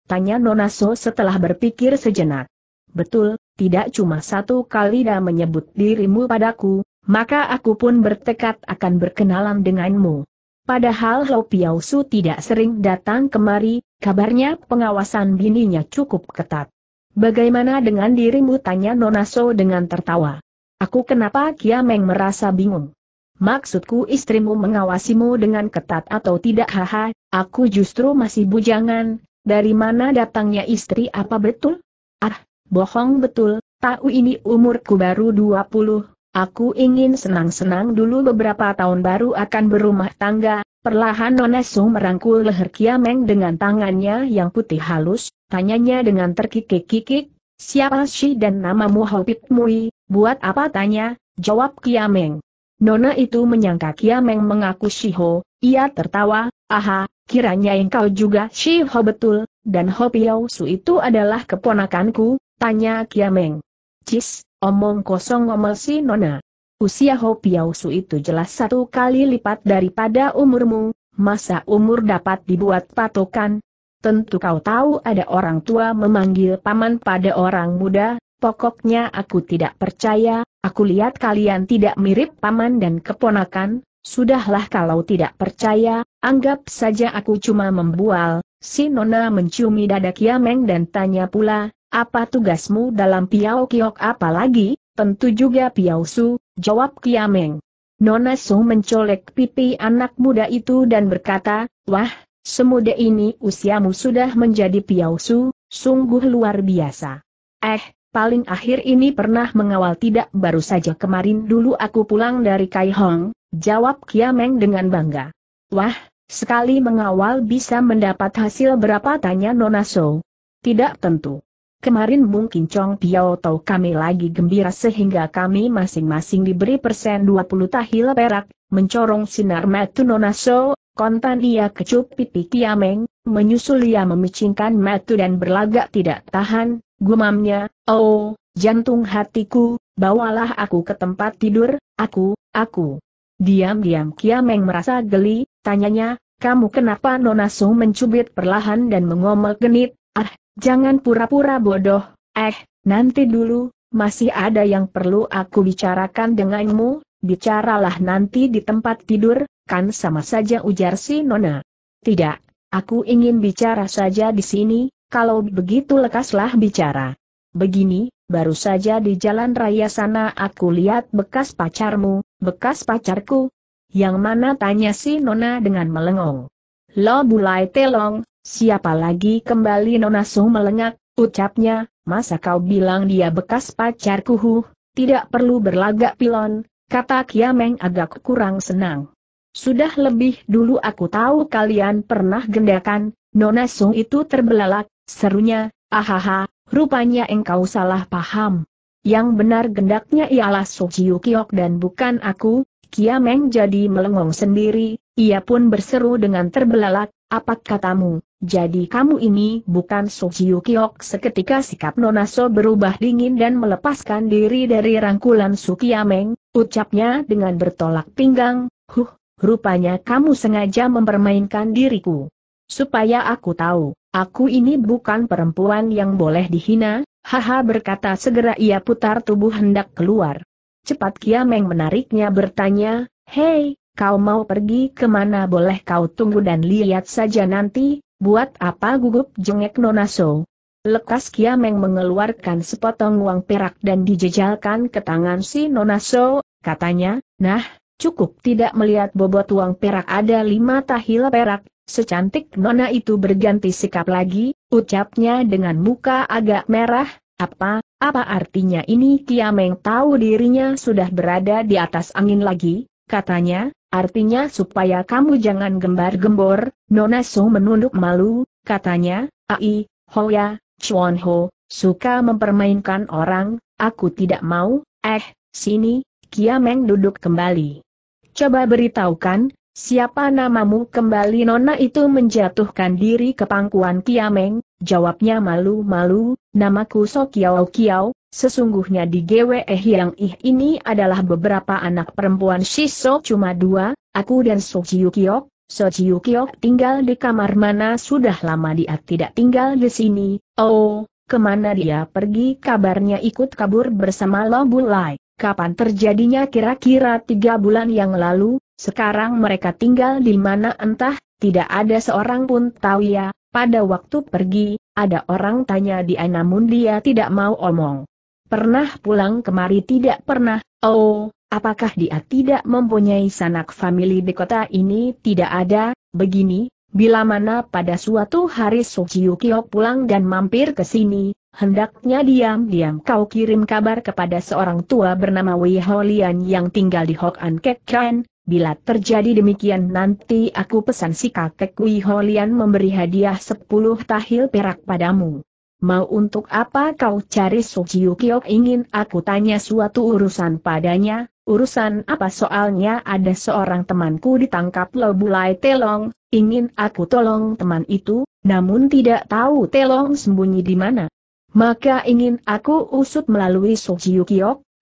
Tanya Nona So setelah berpikir sejenak. Betul, tidak cuma satu kali dah menyebut dirimu padaku, maka aku pun bertekad akan berkenalan denganmu. Padahal Lo Piao tidak sering datang kemari, kabarnya pengawasan bininya cukup ketat. Bagaimana dengan dirimu tanya Nonaso dengan tertawa. Aku kenapa Kiameng merasa bingung. Maksudku istrimu mengawasimu dengan ketat atau tidak haha, aku justru masih bujangan, dari mana datangnya istri apa betul? Ah, bohong betul, tahu ini umurku baru 20, Aku ingin senang-senang dulu beberapa tahun baru akan berumah tangga, perlahan Nona Nonesu merangkul leher Kiameng dengan tangannya yang putih halus, tanyanya dengan terkikik-kikik, siapa sih dan namamu Hopit Mui, buat apa tanya, jawab Kiameng. Nona itu menyangka Kiameng mengaku Shiho, ia tertawa, aha, kiranya engkau juga Shiho betul, dan Hopiao Su itu adalah keponakanku, tanya Kiameng. Cis, omong kosong omel si Nona. Usia Ho Piausu itu jelas satu kali lipat daripada umurmu, masa umur dapat dibuat patokan? Tentu kau tahu ada orang tua memanggil paman pada orang muda, pokoknya aku tidak percaya, aku lihat kalian tidak mirip paman dan keponakan, Sudahlah kalau tidak percaya, anggap saja aku cuma membual, si Nona menciumi dada Kiameng dan tanya pula, apa tugasmu dalam Piao Kiok apa lagi? Tentu juga Piao Su, jawab Kiameng. Nona Su mencolek pipi anak muda itu dan berkata, Wah, semuda ini usiamu sudah menjadi Piao Su, sungguh luar biasa. Eh, paling akhir ini pernah mengawal tidak baru saja kemarin dulu aku pulang dari Kai Hong, jawab Kiameng dengan bangga. Wah, sekali mengawal bisa mendapat hasil berapa tanya Nona So. Tidak tentu. Kemarin mungkin Chong Piao tahu kami lagi gembira sehingga kami masing-masing diberi persen 20 tahil perak, mencorong sinar metu nonaso, kontan ia kecup pipi kiameng, menyusul ia memicingkan metu dan berlagak tidak tahan, gumamnya, oh, jantung hatiku, bawalah aku ke tempat tidur, aku, aku. Diam-diam kiameng merasa geli, tanyanya, kamu kenapa nonaso mencubit perlahan dan mengomel genit, ah, Jangan pura-pura bodoh, eh, nanti dulu, masih ada yang perlu aku bicarakan denganmu, bicaralah nanti di tempat tidur, kan sama saja ujar si Nona. Tidak, aku ingin bicara saja di sini, kalau begitu lekaslah bicara. Begini, baru saja di jalan raya sana aku lihat bekas pacarmu, bekas pacarku. Yang mana tanya si Nona dengan melengong. Lo bulai telong, Siapa lagi kembali Nona Su melengak, ucapnya, masa kau bilang dia bekas pacarku huh, tidak perlu berlagak pilon, kata Kiameng agak kurang senang. Sudah lebih dulu aku tahu kalian pernah gendakan, Nona itu terbelalak, serunya, ahaha, rupanya engkau salah paham. Yang benar gendaknya ialah Sujiu Kiok dan bukan aku, Kiameng jadi melengong sendiri, ia pun berseru dengan terbelalak, apa katamu, jadi kamu ini bukan Sojiu Kiok seketika sikap Nonaso berubah dingin dan melepaskan diri dari rangkulan Sukiameng, ucapnya dengan bertolak pinggang, huh, rupanya kamu sengaja mempermainkan diriku. Supaya aku tahu, aku ini bukan perempuan yang boleh dihina, haha berkata segera ia putar tubuh hendak keluar. Cepat Kiameng menariknya bertanya, hei, kau mau pergi kemana boleh kau tunggu dan lihat saja nanti, Buat apa gugup jengek so? Lekas Kiameng mengeluarkan sepotong uang perak dan dijejalkan ke tangan si nona so, katanya, nah, cukup tidak melihat bobot uang perak ada lima tahil perak, secantik Nona itu berganti sikap lagi, ucapnya dengan muka agak merah, apa, apa artinya ini Kiameng tahu dirinya sudah berada di atas angin lagi, katanya, Artinya supaya kamu jangan gembar-gembor, Nona So menunduk malu, katanya, Ai, Hoya, Chuan Ho, suka mempermainkan orang, aku tidak mau, eh, sini, Kiameng duduk kembali. Coba beritahukan, Siapa namamu kembali nona itu menjatuhkan diri ke pangkuan Kiameng, jawabnya malu-malu, namaku Sokiao Kiao, sesungguhnya di GWE Hiang Ih ini adalah beberapa anak perempuan Shiso cuma dua, aku dan Sojiu Kiok, Sojiu Kiok tinggal di kamar mana sudah lama dia tidak tinggal di sini, oh, kemana dia pergi kabarnya ikut kabur bersama Lo Bulai. Kapan terjadinya kira-kira tiga bulan yang lalu, sekarang mereka tinggal di mana entah, tidak ada seorang pun tahu ya, pada waktu pergi, ada orang tanya dia namun dia tidak mau omong. Pernah pulang kemari tidak pernah, oh, apakah dia tidak mempunyai sanak famili di kota ini tidak ada, begini, bila mana pada suatu hari Suchiyukio pulang dan mampir ke sini, hendaknya diam-diam kau kirim kabar kepada seorang tua bernama Wei Holian yang tinggal di Hokan Kekkan, Bila terjadi demikian nanti aku pesan si kakek Kui Holian memberi hadiah sepuluh tahil perak padamu. Mau untuk apa kau cari Sujiu ingin aku tanya suatu urusan padanya, urusan apa soalnya ada seorang temanku ditangkap Lobulai Telong, ingin aku tolong teman itu, namun tidak tahu Telong sembunyi di mana. Maka ingin aku usut melalui Sujiu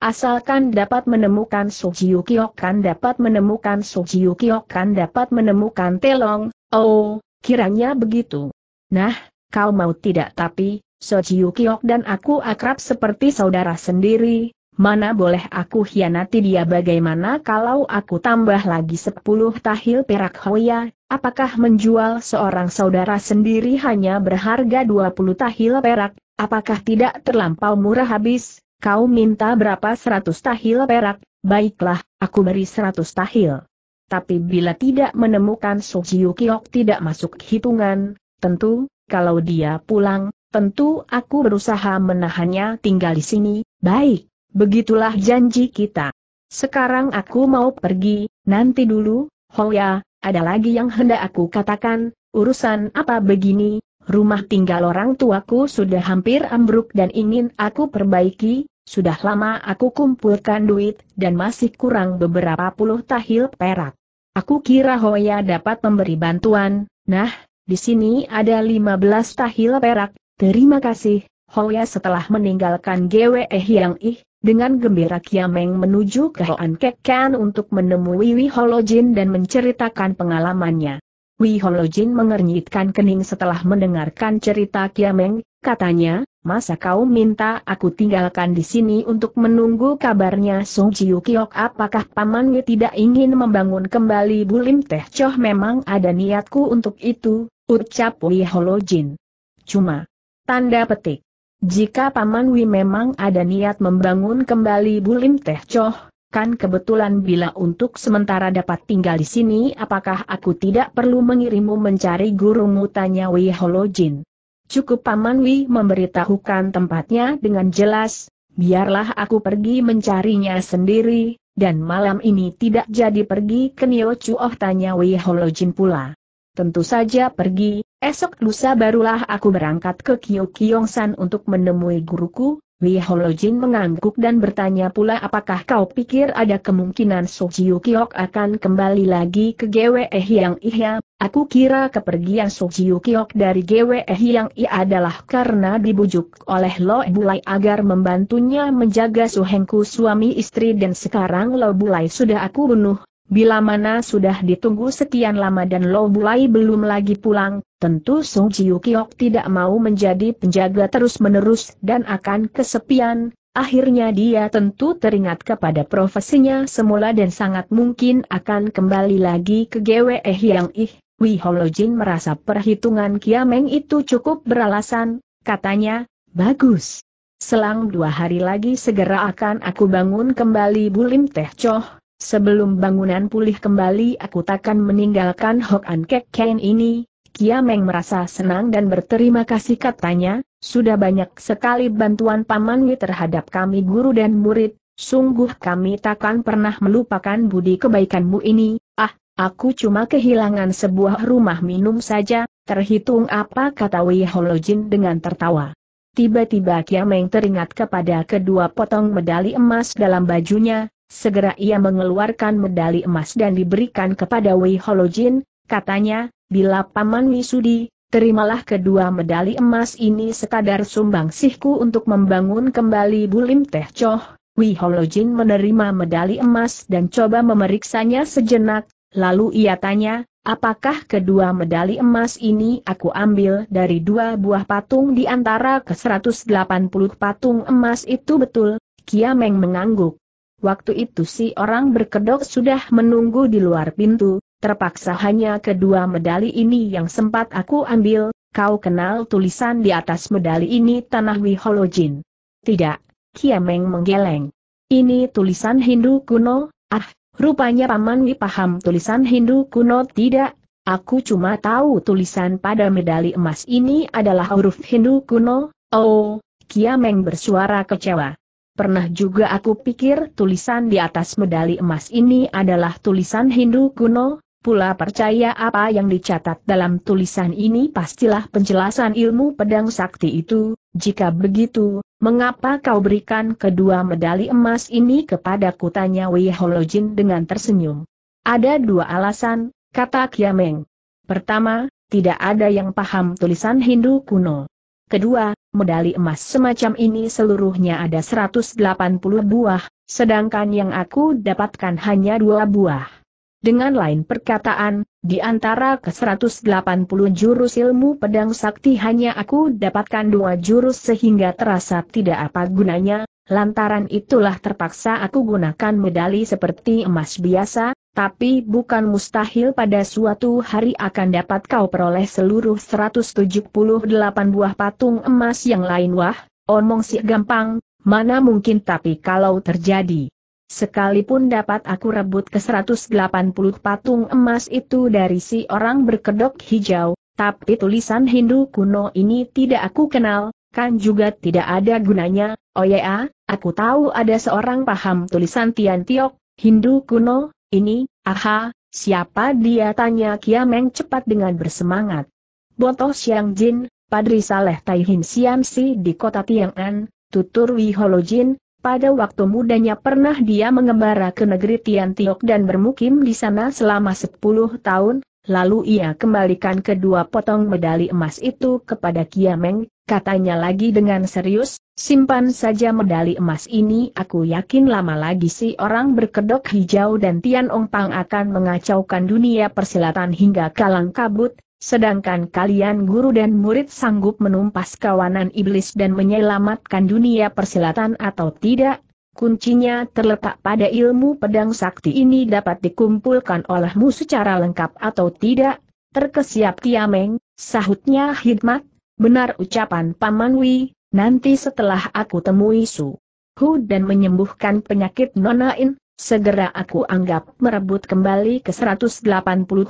Asalkan dapat menemukan Sujiu Kiokan dapat menemukan Sujiu Kiokan dapat menemukan Telong, oh, kiranya begitu. Nah, kau mau tidak tapi, Sujiu Kiok dan aku akrab seperti saudara sendiri, mana boleh aku hianati dia bagaimana kalau aku tambah lagi sepuluh tahil perak Hoya, apakah menjual seorang saudara sendiri hanya berharga dua puluh tahil perak, apakah tidak terlampau murah habis? Kau minta berapa seratus tahil perak, baiklah, aku beri seratus tahil. Tapi bila tidak menemukan Sujiu Kiok tidak masuk hitungan, tentu, kalau dia pulang, tentu aku berusaha menahannya tinggal di sini, baik, begitulah janji kita. Sekarang aku mau pergi, nanti dulu, Hoya, ada lagi yang hendak aku katakan, urusan apa begini, rumah tinggal orang tuaku sudah hampir ambruk dan ingin aku perbaiki, sudah lama aku kumpulkan duit, dan masih kurang beberapa puluh tahil perak. Aku kira Hoya dapat memberi bantuan, nah, di sini ada 15 tahil perak, terima kasih, Hoya setelah meninggalkan GWE Hiang Ih, dengan gembira Kiameng menuju ke Hoan Kekan untuk menemui Wi Holojin dan menceritakan pengalamannya. Wi Holojin mengernyitkan kening setelah mendengarkan cerita Kiameng, katanya, masa kau minta aku tinggalkan di sini untuk menunggu kabarnya Song Jiu Kiok apakah pamannya tidak ingin membangun kembali Bulim Teh Choh memang ada niatku untuk itu, ucap Wei Holojin. Cuma, tanda petik. Jika Paman Wi memang ada niat membangun kembali Bulim Teh Choh, kan kebetulan bila untuk sementara dapat tinggal di sini apakah aku tidak perlu mengirimmu mencari gurumu tanya Wei Holojin. Cukup Paman Wi memberitahukan tempatnya dengan jelas, biarlah aku pergi mencarinya sendiri, dan malam ini tidak jadi pergi ke Nio Chuoh tanya Wei Holojin pula. Tentu saja pergi, esok lusa barulah aku berangkat ke Kyo Kyong San untuk menemui guruku, Holojin mengangguk dan bertanya pula apakah kau pikir ada kemungkinan Sojiu Kiok akan kembali lagi ke GWE Hiang Ihya, aku kira kepergian Sojiu Kiok dari GWE Hiang Ihya adalah karena dibujuk oleh Lo Bulai agar membantunya menjaga suhengku suami istri dan sekarang Lo Bulai sudah aku bunuh, Bila mana sudah ditunggu sekian lama dan Lo Bulai belum lagi pulang, tentu Song Jiu Kiok tidak mau menjadi penjaga terus-menerus dan akan kesepian, akhirnya dia tentu teringat kepada profesinya semula dan sangat mungkin akan kembali lagi ke GWE Yang Ih. Wei Jin merasa perhitungan Kiameng itu cukup beralasan, katanya, bagus. Selang dua hari lagi segera akan aku bangun kembali Bulim Teh Choh, Sebelum bangunan pulih kembali aku takkan meninggalkan Hok An Kek Ken ini, Kiameng merasa senang dan berterima kasih katanya, sudah banyak sekali bantuan pamannya terhadap kami guru dan murid, sungguh kami takkan pernah melupakan budi kebaikanmu ini, ah, aku cuma kehilangan sebuah rumah minum saja, terhitung apa kata Wei Holojin dengan tertawa. Tiba-tiba Kiameng teringat kepada kedua potong medali emas dalam bajunya, Segera ia mengeluarkan medali emas dan diberikan kepada Wei Holojin, katanya, bila Paman Wisudi, terimalah kedua medali emas ini sekadar sumbang sumbangsihku untuk membangun kembali Bulim Teh coh. Wei Holojin menerima medali emas dan coba memeriksanya sejenak, lalu ia tanya, apakah kedua medali emas ini aku ambil dari dua buah patung di antara ke-180 patung emas itu betul? Kia mengangguk. Waktu itu si orang berkedok sudah menunggu di luar pintu, terpaksa hanya kedua medali ini yang sempat aku ambil, kau kenal tulisan di atas medali ini Tanah Wiholojin. Tidak, Kiameng menggeleng. Ini tulisan Hindu kuno, ah, rupanya Paman Wi paham tulisan Hindu kuno tidak, aku cuma tahu tulisan pada medali emas ini adalah huruf Hindu kuno, oh, Kiameng bersuara kecewa. Pernah juga aku pikir tulisan di atas medali emas ini adalah tulisan Hindu kuno, pula percaya apa yang dicatat dalam tulisan ini pastilah penjelasan ilmu pedang sakti itu, jika begitu, mengapa kau berikan kedua medali emas ini kepadaku tanya Wei Holojin dengan tersenyum. Ada dua alasan, kata Kiameng. Pertama, tidak ada yang paham tulisan Hindu kuno. Kedua, medali emas semacam ini seluruhnya ada 180 buah, sedangkan yang aku dapatkan hanya dua buah. Dengan lain perkataan, di antara ke-180 jurus ilmu pedang sakti hanya aku dapatkan dua jurus sehingga terasa tidak apa gunanya, lantaran itulah terpaksa aku gunakan medali seperti emas biasa, tapi bukan mustahil pada suatu hari akan dapat kau peroleh seluruh 178 buah patung emas yang lain wah, omong sih gampang, mana mungkin tapi kalau terjadi. Sekalipun dapat aku rebut ke 180 patung emas itu dari si orang berkedok hijau, tapi tulisan Hindu kuno ini tidak aku kenal, kan juga tidak ada gunanya, oh ya, aku tahu ada seorang paham tulisan Tian Tiok, Hindu kuno, ini, aha, siapa dia tanya Kiameng cepat dengan bersemangat. Botoh Siang Jin, Padri Saleh Taihin Si di kota Tiang'an, tutur Wiholo Jin, pada waktu mudanya pernah dia mengembara ke negeri Tian Tiok dan bermukim di sana selama 10 tahun, Lalu ia kembalikan kedua potong medali emas itu kepada Kiameng, katanya lagi dengan serius, simpan saja medali emas ini aku yakin lama lagi si orang berkedok hijau dan Tian Ong Pang akan mengacaukan dunia persilatan hingga kalang kabut, sedangkan kalian guru dan murid sanggup menumpas kawanan iblis dan menyelamatkan dunia persilatan atau tidak, Kuncinya terletak pada ilmu pedang sakti ini dapat dikumpulkan olehmu secara lengkap atau tidak, terkesiap Tiameng, sahutnya Hidmat, benar ucapan Paman Wi, nanti setelah aku temui Su Hu dan menyembuhkan penyakit Nonain, segera aku anggap merebut kembali ke 180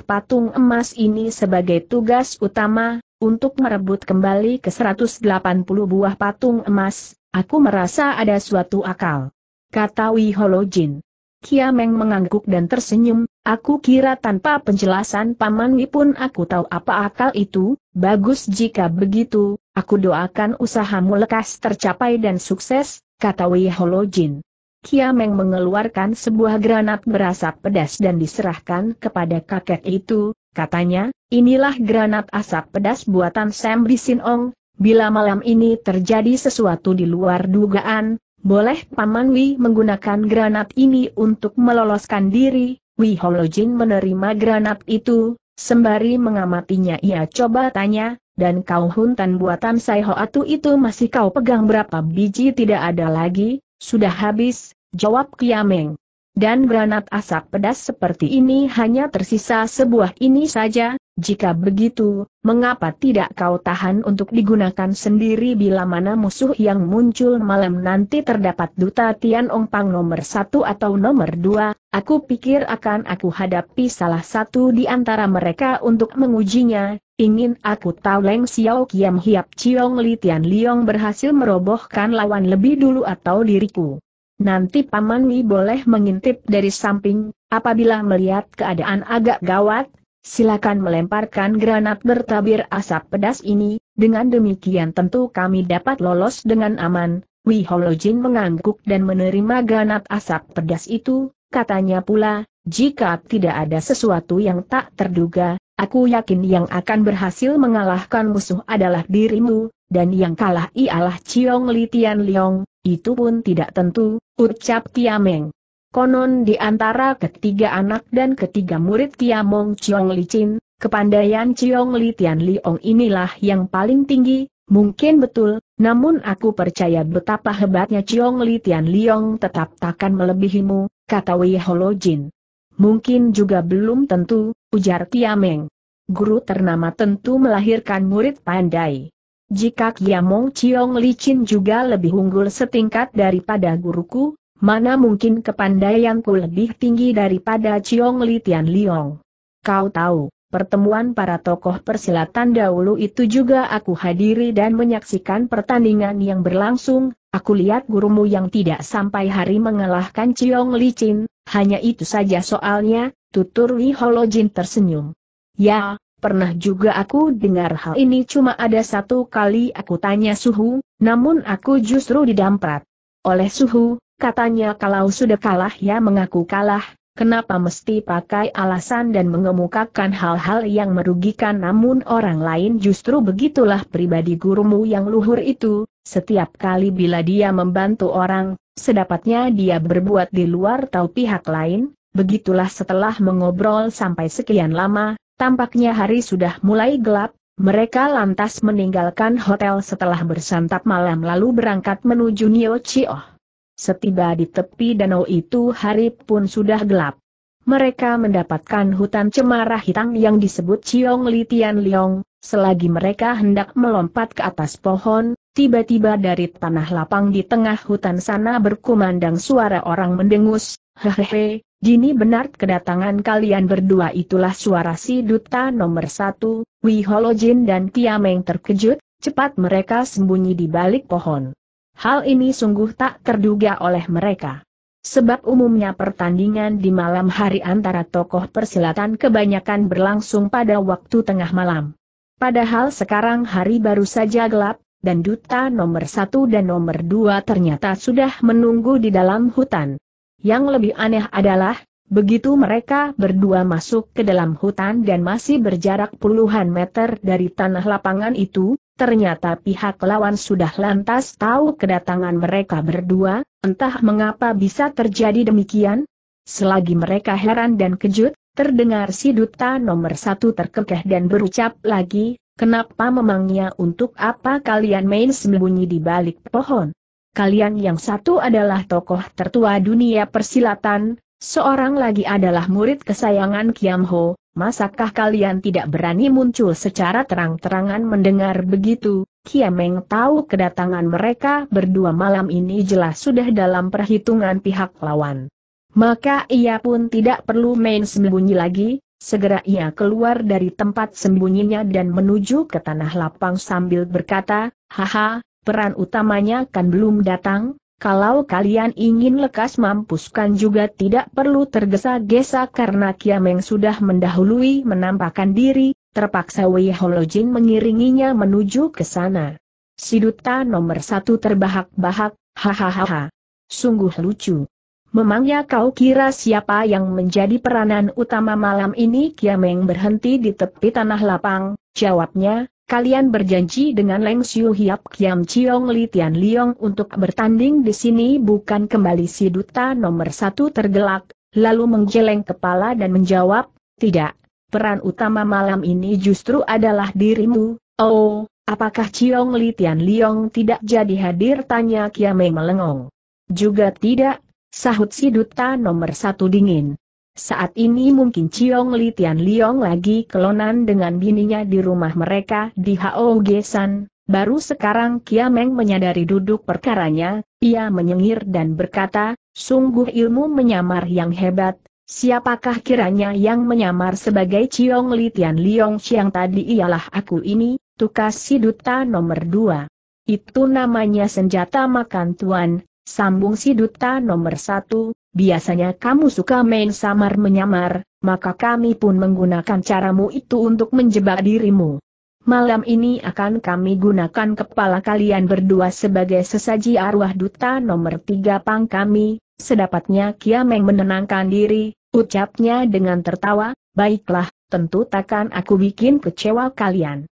patung emas ini sebagai tugas utama, untuk merebut kembali ke 180 buah patung emas, Aku merasa ada suatu akal. Kata Wiholo Jin. Kiameng mengangguk dan tersenyum, aku kira tanpa penjelasan Paman Wi pun aku tahu apa akal itu, bagus jika begitu, aku doakan usahamu lekas tercapai dan sukses, kata Wiholo Jin. Kiameng mengeluarkan sebuah granat berasap pedas dan diserahkan kepada kakek itu, katanya, inilah granat asap pedas buatan Sam Ong, Bila malam ini terjadi sesuatu di luar dugaan, boleh Paman Wi menggunakan granat ini untuk meloloskan diri, Wi Holojin menerima granat itu, sembari mengamatinya ia coba tanya, dan kau huntan buatan Sai Hoatu itu masih kau pegang berapa biji tidak ada lagi, sudah habis, jawab Kiameng. Dan granat asap pedas seperti ini hanya tersisa sebuah ini saja, jika begitu, mengapa tidak kau tahan untuk digunakan sendiri bila mana musuh yang muncul malam nanti terdapat duta Tian Ong Pang nomor satu atau nomor dua, aku pikir akan aku hadapi salah satu di antara mereka untuk mengujinya, ingin aku tahu Leng Xiao Kiam Hiap Chiong Li Tian Liong berhasil merobohkan lawan lebih dulu atau diriku. Nanti Paman Wi boleh mengintip dari samping, apabila melihat keadaan agak gawat, Silakan melemparkan granat bertabir asap pedas ini, dengan demikian tentu kami dapat lolos dengan aman. Wei Holojin mengangguk dan menerima granat asap pedas itu, katanya pula, jika tidak ada sesuatu yang tak terduga, Aku yakin yang akan berhasil mengalahkan musuh adalah dirimu, dan yang kalah ialah Chiong Li Tian Liong, itu pun tidak tentu, ucap Tiameng. Konon di antara ketiga anak dan ketiga murid Kiamong Chiong Licin, kepandaian Chiong Li Tian Liong inilah yang paling tinggi, mungkin betul, namun aku percaya betapa hebatnya Chiong Li Tian Liong tetap takkan melebihimu, kata Wei Holo Jin. Mungkin juga belum tentu, ujar Kiameng. Guru ternama tentu melahirkan murid pandai. Jika Kiamong Chiong Licin juga lebih unggul setingkat daripada guruku, Mana mungkin kepandaianku lebih tinggi daripada Chiong Li Tian Liong. Kau tahu, pertemuan para tokoh persilatan dahulu itu juga aku hadiri dan menyaksikan pertandingan yang berlangsung, aku lihat gurumu yang tidak sampai hari mengalahkan Chiong Li Chin, hanya itu saja soalnya, tutur Li Jin tersenyum. Ya, Pernah juga aku dengar hal ini cuma ada satu kali aku tanya Suhu, namun aku justru didamprat. Oleh Suhu, Katanya kalau sudah kalah ya mengaku kalah, kenapa mesti pakai alasan dan mengemukakan hal-hal yang merugikan namun orang lain justru begitulah pribadi gurumu yang luhur itu, setiap kali bila dia membantu orang, sedapatnya dia berbuat di luar tahu pihak lain, begitulah setelah mengobrol sampai sekian lama, tampaknya hari sudah mulai gelap, mereka lantas meninggalkan hotel setelah bersantap malam lalu berangkat menuju Nio Chioh. Setiba di tepi danau itu hari pun sudah gelap. Mereka mendapatkan hutan cemara hitam yang disebut Ciong Litian Liong, selagi mereka hendak melompat ke atas pohon, tiba-tiba dari tanah lapang di tengah hutan sana berkumandang suara orang mendengus, hehehe, dini benar kedatangan kalian berdua itulah suara si duta nomor satu, Wei Holojin dan Tiameng terkejut, cepat mereka sembunyi di balik pohon. Hal ini sungguh tak terduga oleh mereka. Sebab umumnya pertandingan di malam hari antara tokoh persilatan kebanyakan berlangsung pada waktu tengah malam. Padahal sekarang hari baru saja gelap, dan duta nomor satu dan nomor dua ternyata sudah menunggu di dalam hutan. Yang lebih aneh adalah, begitu mereka berdua masuk ke dalam hutan dan masih berjarak puluhan meter dari tanah lapangan itu, Ternyata pihak lawan sudah lantas tahu kedatangan mereka berdua, entah mengapa bisa terjadi demikian. Selagi mereka heran dan kejut, terdengar si duta nomor satu terkekeh dan berucap lagi, kenapa memangnya untuk apa kalian main sembunyi di balik pohon? Kalian yang satu adalah tokoh tertua dunia persilatan, Seorang lagi adalah murid kesayangan Kiam Ho, masakah kalian tidak berani muncul secara terang-terangan mendengar begitu? Kiameng tahu kedatangan mereka berdua malam ini jelas sudah dalam perhitungan pihak lawan. Maka ia pun tidak perlu main sembunyi lagi, segera ia keluar dari tempat sembunyinya dan menuju ke tanah lapang sambil berkata, Haha, peran utamanya kan belum datang, kalau kalian ingin lekas mampuskan juga tidak perlu tergesa-gesa karena Kiameng sudah mendahului menampakkan diri, terpaksa Wei Holojin mengiringinya menuju ke sana. Si duta nomor satu terbahak-bahak, hahaha. Sungguh lucu. Memangnya kau kira siapa yang menjadi peranan utama malam ini Kiameng berhenti di tepi tanah lapang, jawabnya, kalian berjanji dengan Leng Xiu Hiap Kiam Chiong Li Tian Liong untuk bertanding di sini bukan kembali si duta nomor satu tergelak, lalu menggeleng kepala dan menjawab, tidak, peran utama malam ini justru adalah dirimu, oh, apakah Chiong Li Tian Liong tidak jadi hadir tanya Kiamei melengong. Juga tidak, sahut si duta nomor satu dingin. Saat ini mungkin Ciong Li Tian Liong lagi kelonan dengan bininya di rumah mereka di Hao Gesan. baru sekarang Kia Meng menyadari duduk perkaranya, ia menyengir dan berkata, sungguh ilmu menyamar yang hebat, siapakah kiranya yang menyamar sebagai Ciong Li Tian Liong siang tadi ialah aku ini, tukas si duta nomor dua. Itu namanya senjata makan tuan, sambung si duta nomor satu, Biasanya kamu suka main samar-menyamar, maka kami pun menggunakan caramu itu untuk menjebak dirimu. Malam ini akan kami gunakan kepala kalian berdua sebagai sesaji arwah duta nomor tiga pang kami, sedapatnya Kiameng menenangkan diri, ucapnya dengan tertawa, baiklah, tentu takkan aku bikin kecewa kalian.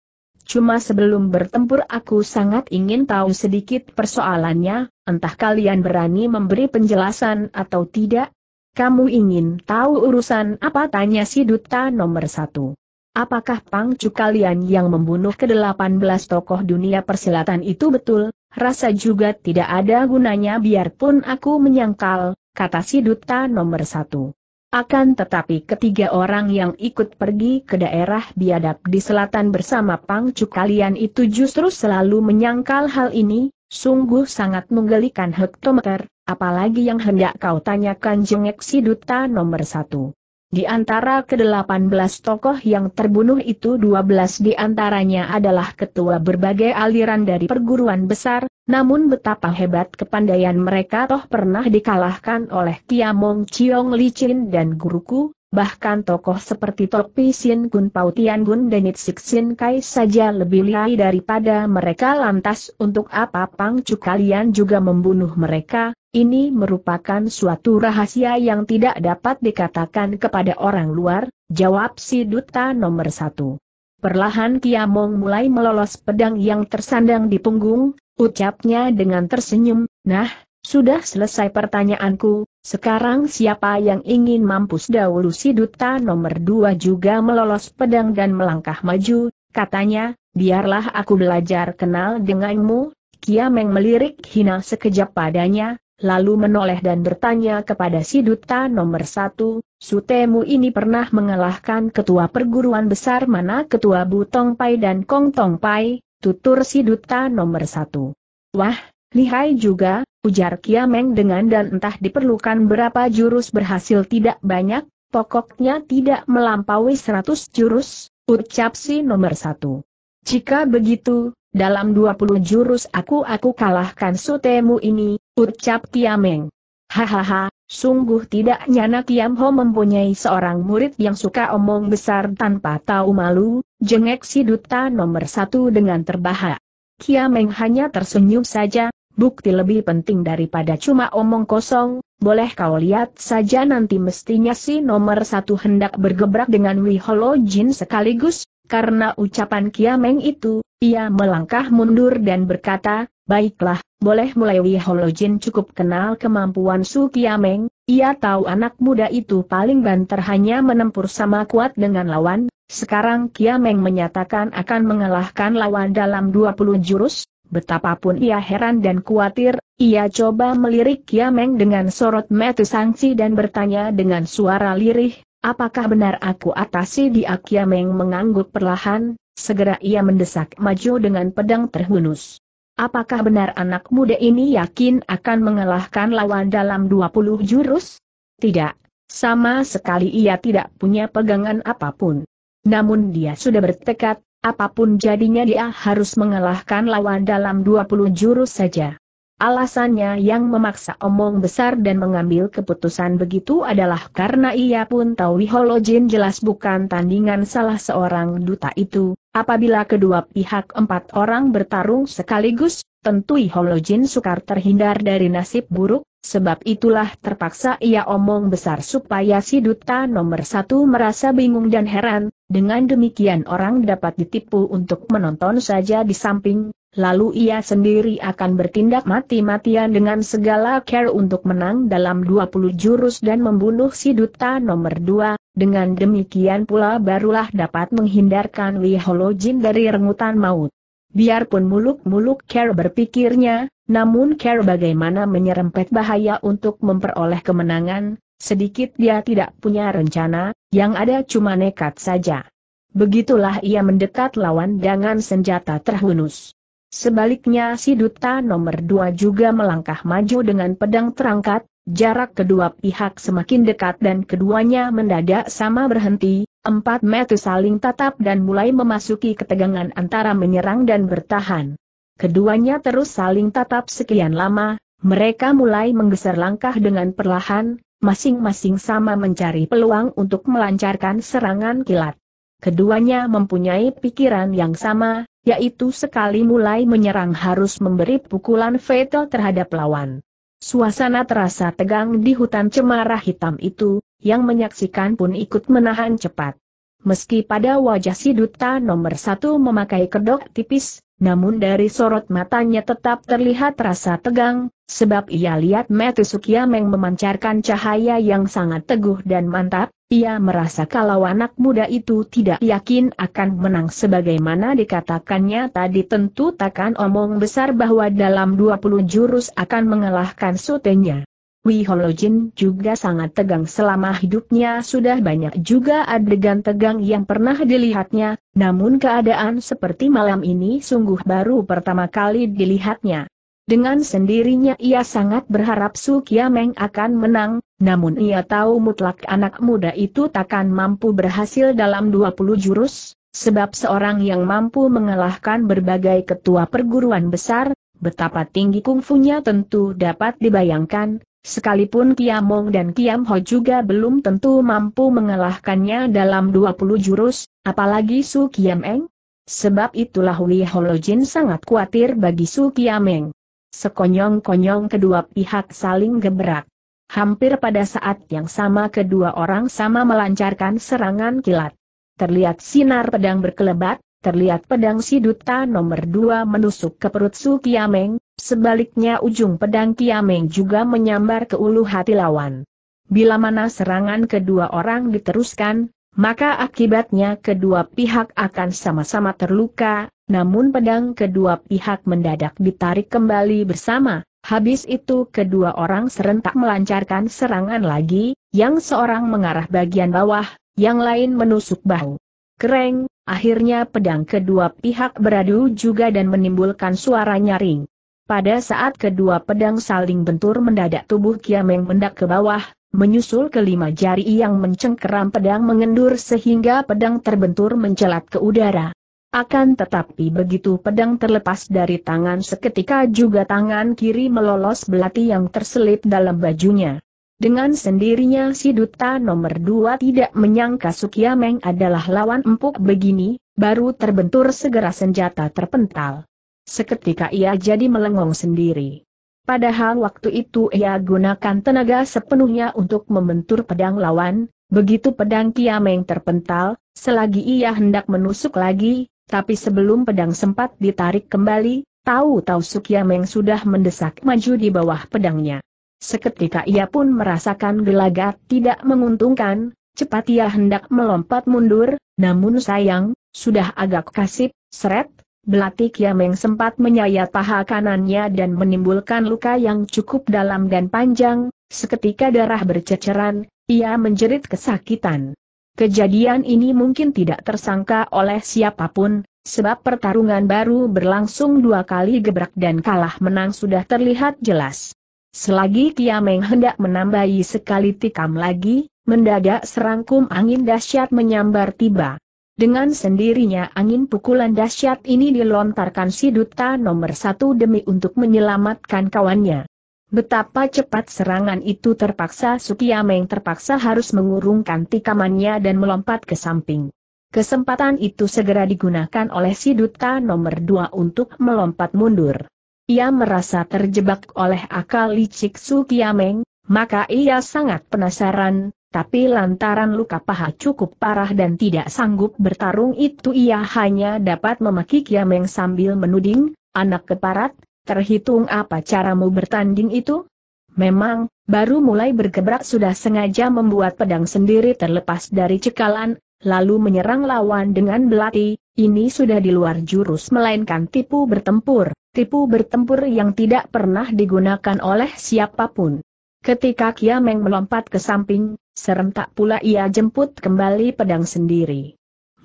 Cuma sebelum bertempur aku sangat ingin tahu sedikit persoalannya, entah kalian berani memberi penjelasan atau tidak? Kamu ingin tahu urusan apa tanya si duta nomor satu. Apakah pangcu kalian yang membunuh ke-18 tokoh dunia persilatan itu betul? Rasa juga tidak ada gunanya biarpun aku menyangkal, kata si duta nomor satu. Akan tetapi ketiga orang yang ikut pergi ke daerah biadab di selatan bersama pangcu kalian itu justru selalu menyangkal hal ini, sungguh sangat menggelikan hektometer, apalagi yang hendak kau tanyakan jengek si duta nomor satu. Di antara ke-18 tokoh yang terbunuh itu 12 antaranya adalah ketua berbagai aliran dari perguruan besar, namun betapa hebat kepandaian mereka toh pernah dikalahkan oleh Kiamong Chiong Licin dan guruku, bahkan tokoh seperti Tok Sin Gun Pau Tian Gun dan Sin Kai saja lebih liai daripada mereka lantas untuk apa Pangcu kalian juga membunuh mereka, ini merupakan suatu rahasia yang tidak dapat dikatakan kepada orang luar, jawab si duta nomor satu. Perlahan Kiamong mulai melolos pedang yang tersandang di punggung, Ucapnya dengan tersenyum, nah, sudah selesai pertanyaanku, sekarang siapa yang ingin mampus dahulu si duta nomor dua juga melolos pedang dan melangkah maju, katanya, biarlah aku belajar kenal denganmu, Kiameng melirik hina sekejap padanya, lalu menoleh dan bertanya kepada si duta nomor satu, Sutemu ini pernah mengalahkan ketua perguruan besar mana ketua Butong Pai dan Kong Tong Pai, tutur si duta nomor satu. Wah, lihai juga, ujar Kiameng dengan dan entah diperlukan berapa jurus berhasil tidak banyak, pokoknya tidak melampaui seratus jurus, ucap si nomor satu. Jika begitu, dalam dua puluh jurus aku-aku kalahkan sutemu ini, ucap Kiameng. Hahaha, Sungguh tidak nyana Kiam Ho mempunyai seorang murid yang suka omong besar tanpa tahu malu, jengek si duta nomor satu dengan terbahak. Kiameng Meng hanya tersenyum saja, bukti lebih penting daripada cuma omong kosong, boleh kau lihat saja nanti mestinya si nomor satu hendak bergebrak dengan Wiholo Jin sekaligus, karena ucapan Kiameng Meng itu, ia melangkah mundur dan berkata, Baiklah, boleh mulai Wiholojin cukup kenal kemampuan Su Kiameng, ia tahu anak muda itu paling banter hanya menempur sama kuat dengan lawan, sekarang Kiameng menyatakan akan mengalahkan lawan dalam 20 jurus, betapapun ia heran dan khawatir, ia coba melirik Kiameng dengan sorot mata sangsi dan bertanya dengan suara lirih, apakah benar aku atasi dia Kiameng mengangguk perlahan, segera ia mendesak maju dengan pedang terhunus. Apakah benar anak muda ini yakin akan mengalahkan lawan dalam 20 jurus? Tidak, sama sekali ia tidak punya pegangan apapun. Namun dia sudah bertekad, apapun jadinya dia harus mengalahkan lawan dalam 20 jurus saja. Alasannya yang memaksa omong besar dan mengambil keputusan begitu adalah karena ia pun tahu Wiholojin jelas bukan tandingan salah seorang duta itu, Apabila kedua pihak empat orang bertarung sekaligus, tentu Ihologin sukar terhindar dari nasib buruk, sebab itulah terpaksa ia omong besar supaya si duta nomor satu merasa bingung dan heran, dengan demikian orang dapat ditipu untuk menonton saja di samping, lalu ia sendiri akan bertindak mati-matian dengan segala care untuk menang dalam 20 jurus dan membunuh si duta nomor 2, dengan demikian pula barulah dapat menghindarkan Holojin dari rengutan maut. Biarpun muluk-muluk care berpikirnya, namun care bagaimana menyerempet bahaya untuk memperoleh kemenangan, sedikit dia tidak punya rencana, yang ada cuma nekat saja. Begitulah ia mendekat lawan dengan senjata terhunus. Sebaliknya si duta nomor dua juga melangkah maju dengan pedang terangkat, jarak kedua pihak semakin dekat dan keduanya mendadak sama berhenti, empat meter saling tatap dan mulai memasuki ketegangan antara menyerang dan bertahan. Keduanya terus saling tatap sekian lama, mereka mulai menggeser langkah dengan perlahan, masing-masing sama mencari peluang untuk melancarkan serangan kilat. Keduanya mempunyai pikiran yang sama, yaitu sekali mulai menyerang harus memberi pukulan fatal terhadap lawan. Suasana terasa tegang di hutan cemara hitam itu, yang menyaksikan pun ikut menahan cepat. Meski pada wajah si duta nomor satu memakai kedok tipis, namun dari sorot matanya tetap terlihat rasa tegang, sebab ia lihat Sukiameng memancarkan cahaya yang sangat teguh dan mantap, ia merasa kalau anak muda itu tidak yakin akan menang sebagaimana dikatakannya tadi tentu takkan omong besar bahwa dalam 20 jurus akan mengalahkan sutenya. Wei Holojin juga sangat tegang selama hidupnya sudah banyak juga adegan tegang yang pernah dilihatnya, namun keadaan seperti malam ini sungguh baru pertama kali dilihatnya. Dengan sendirinya ia sangat berharap Su Kiameng akan menang, namun ia tahu mutlak anak muda itu takkan mampu berhasil dalam 20 jurus, sebab seorang yang mampu mengalahkan berbagai ketua perguruan besar, Betapa tinggi kungfunya tentu dapat dibayangkan, Sekalipun Kiamong dan Kiam Ho juga belum tentu mampu mengalahkannya dalam 20 jurus, apalagi Su Kiam Eng. Sebab itulah Wei Holojin sangat khawatir bagi Su Kiam Eng. Sekonyong-konyong kedua pihak saling gebrak. Hampir pada saat yang sama kedua orang sama melancarkan serangan kilat. Terlihat sinar pedang berkelebat, terlihat pedang si duta nomor dua menusuk ke perut Su Kiameng, sebaliknya ujung pedang Kiameng juga menyambar ke ulu hati lawan. Bila mana serangan kedua orang diteruskan, maka akibatnya kedua pihak akan sama-sama terluka, namun pedang kedua pihak mendadak ditarik kembali bersama, habis itu kedua orang serentak melancarkan serangan lagi, yang seorang mengarah bagian bawah, yang lain menusuk bahu. Kereng, Akhirnya pedang kedua pihak beradu juga dan menimbulkan suara nyaring. Pada saat kedua pedang saling bentur mendadak tubuh Kiameng mendak ke bawah, menyusul kelima jari yang mencengkeram pedang mengendur sehingga pedang terbentur mencelat ke udara. Akan tetapi begitu pedang terlepas dari tangan seketika juga tangan kiri melolos belati yang terselip dalam bajunya. Dengan sendirinya si duta nomor dua tidak menyangka Sukiameng adalah lawan empuk begini, baru terbentur segera senjata terpental. Seketika ia jadi melengong sendiri. Padahal waktu itu ia gunakan tenaga sepenuhnya untuk membentur pedang lawan, begitu pedang Kiameng terpental, selagi ia hendak menusuk lagi, tapi sebelum pedang sempat ditarik kembali, tahu-tahu Sukiameng sudah mendesak maju di bawah pedangnya. Seketika ia pun merasakan gelagat tidak menguntungkan, cepat ia hendak melompat mundur, namun sayang, sudah agak kasip, seret, belati Kiameng sempat menyayat paha kanannya dan menimbulkan luka yang cukup dalam dan panjang, seketika darah berceceran, ia menjerit kesakitan. Kejadian ini mungkin tidak tersangka oleh siapapun, sebab pertarungan baru berlangsung dua kali gebrak dan kalah menang sudah terlihat jelas. Selagi Kiameng hendak menambahi sekali tikam lagi, mendadak serangkum angin dahsyat menyambar tiba. Dengan sendirinya angin pukulan dahsyat ini dilontarkan si duta nomor satu demi untuk menyelamatkan kawannya. Betapa cepat serangan itu terpaksa Sukiameng terpaksa harus mengurungkan tikamannya dan melompat ke samping. Kesempatan itu segera digunakan oleh si duta nomor dua untuk melompat mundur ia merasa terjebak oleh akal licik Su Kiameng, maka ia sangat penasaran, tapi lantaran luka paha cukup parah dan tidak sanggup bertarung itu ia hanya dapat memaki Kiameng sambil menuding, anak keparat, terhitung apa caramu bertanding itu? Memang, baru mulai bergebrak sudah sengaja membuat pedang sendiri terlepas dari cekalan, lalu menyerang lawan dengan belati, ini sudah di luar jurus melainkan tipu bertempur tipu bertempur yang tidak pernah digunakan oleh siapapun. Ketika Kiameng melompat ke samping, serentak pula ia jemput kembali pedang sendiri.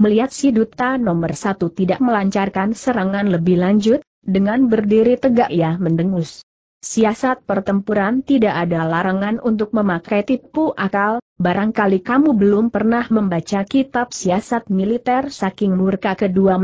Melihat si duta nomor satu tidak melancarkan serangan lebih lanjut, dengan berdiri tegak ia mendengus. Siasat pertempuran tidak ada larangan untuk memakai tipu akal, barangkali kamu belum pernah membaca kitab siasat militer saking murka kedua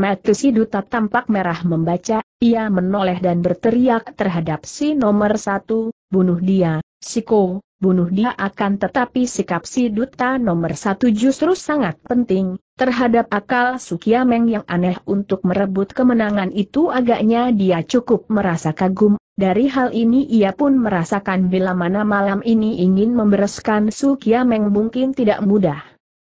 duta tampak merah membaca, ia menoleh dan berteriak terhadap si nomor satu, bunuh dia, Siko, bunuh dia akan tetapi sikap si duta nomor satu justru sangat penting, terhadap akal Sukiameng yang aneh untuk merebut kemenangan itu agaknya dia cukup merasa kagum, dari hal ini ia pun merasakan bila mana malam ini ingin membereskan Sukiameng mungkin tidak mudah.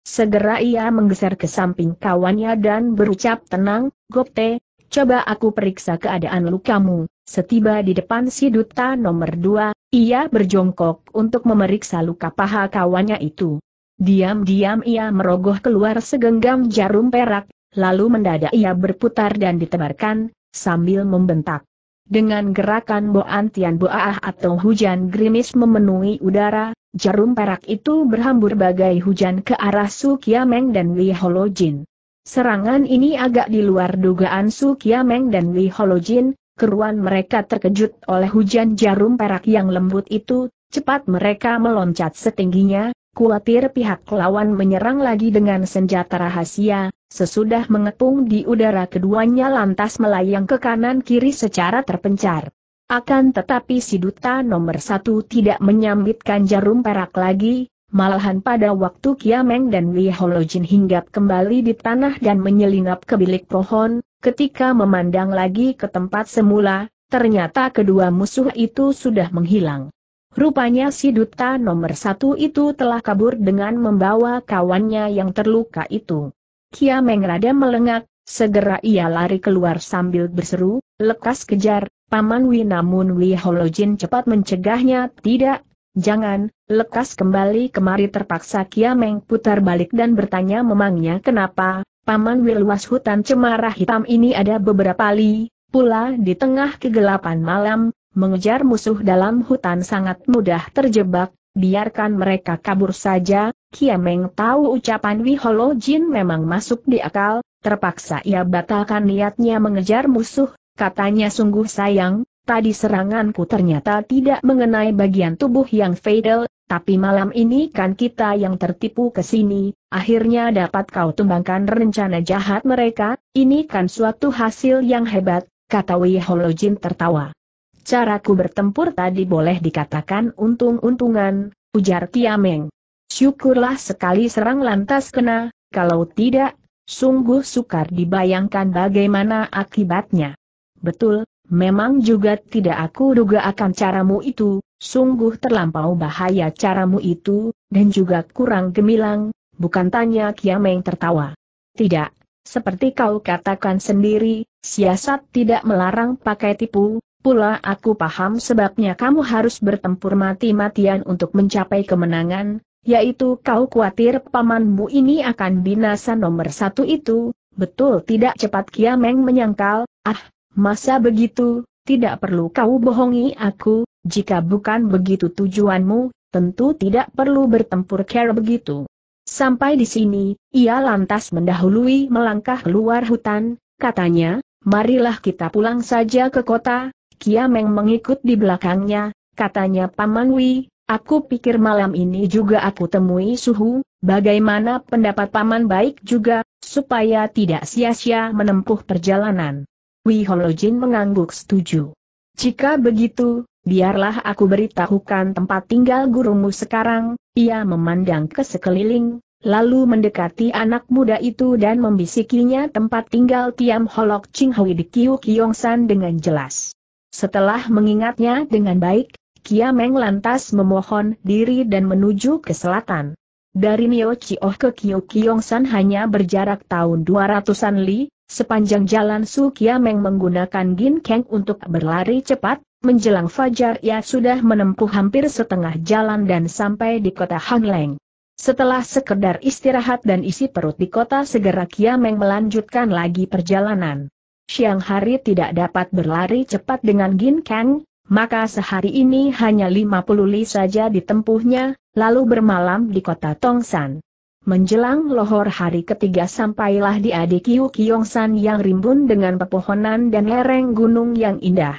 Segera ia menggeser ke samping kawannya dan berucap tenang, Gopte, coba aku periksa keadaan lukamu. Setiba di depan si duta nomor dua, ia berjongkok untuk memeriksa luka paha kawannya itu. Diam-diam ia merogoh keluar segenggam jarum perak, lalu mendadak ia berputar dan ditebarkan, sambil membentak. Dengan gerakan boan tian boah atau hujan gerimis memenuhi udara, jarum perak itu berhambur bagai hujan ke arah Su Kiameng dan Wei Holojin. Serangan ini agak di luar dugaan Su Kiameng dan Li Holojin, keruan mereka terkejut oleh hujan jarum perak yang lembut itu, cepat mereka meloncat setingginya, Kuatir pihak lawan menyerang lagi dengan senjata rahasia, sesudah mengepung di udara keduanya lantas melayang ke kanan-kiri secara terpencar. Akan tetapi si duta nomor satu tidak menyambitkan jarum perak lagi, Malahan pada waktu Kiameng dan Wiholojin hinggap kembali di tanah dan menyelinap ke bilik pohon, ketika memandang lagi ke tempat semula, ternyata kedua musuh itu sudah menghilang. Rupanya si duta nomor satu itu telah kabur dengan membawa kawannya yang terluka itu. Kiameng rada melengak, segera ia lari keluar sambil berseru, lekas kejar, Paman Wi namun Wi Holojin cepat mencegahnya tidak jangan, lekas kembali kemari terpaksa Kiameng putar balik dan bertanya memangnya kenapa, paman Wilwas hutan cemara hitam ini ada beberapa li, pula di tengah kegelapan malam, mengejar musuh dalam hutan sangat mudah terjebak, biarkan mereka kabur saja, Kiameng tahu ucapan Wiholo Jin memang masuk di akal, terpaksa ia batalkan niatnya mengejar musuh, katanya sungguh sayang, Tadi seranganku ternyata tidak mengenai bagian tubuh yang fatal, tapi malam ini kan kita yang tertipu ke sini, akhirnya dapat kau tumbangkan rencana jahat mereka, ini kan suatu hasil yang hebat, kata Wei Holojin tertawa. Caraku bertempur tadi boleh dikatakan untung-untungan, ujar Tiameng. Syukurlah sekali serang lantas kena, kalau tidak, sungguh sukar dibayangkan bagaimana akibatnya. Betul, Memang juga tidak aku duga akan caramu itu, sungguh terlampau bahaya caramu itu, dan juga kurang gemilang, bukan tanya Kiameng tertawa. Tidak, seperti kau katakan sendiri, siasat tidak melarang pakai tipu, pula aku paham sebabnya kamu harus bertempur mati-matian untuk mencapai kemenangan, yaitu kau khawatir pamanmu ini akan binasa nomor satu itu, betul tidak cepat Kiameng menyangkal, ah, Masa begitu, tidak perlu kau bohongi aku, jika bukan begitu tujuanmu, tentu tidak perlu bertempur kera begitu. Sampai di sini, ia lantas mendahului melangkah keluar hutan, katanya, marilah kita pulang saja ke kota, Kiameng mengikut di belakangnya, katanya Paman Wi, aku pikir malam ini juga aku temui suhu, bagaimana pendapat Paman baik juga, supaya tidak sia-sia menempuh perjalanan. Wei Holojin mengangguk setuju. Jika begitu, biarlah aku beritahukan tempat tinggal gurumu sekarang, ia memandang ke sekeliling, lalu mendekati anak muda itu dan membisikinya tempat tinggal Tiam Holok Ching Hui di Kiu San dengan jelas. Setelah mengingatnya dengan baik, Kia Meng lantas memohon diri dan menuju ke selatan. Dari Nio Chioh ke Kiu San hanya berjarak tahun 200-an li, Sepanjang jalan Su Kiameng menggunakan Gin ginkeng untuk berlari cepat, menjelang fajar ia sudah menempuh hampir setengah jalan dan sampai di kota Hangleng. Setelah sekedar istirahat dan isi perut di kota segera Kiameng melanjutkan lagi perjalanan. Siang hari tidak dapat berlari cepat dengan Gin ginkeng, maka sehari ini hanya 50 li saja ditempuhnya, lalu bermalam di kota Tongsan. Menjelang lohor hari ketiga sampailah di di Kiu San yang rimbun dengan pepohonan dan lereng gunung yang indah.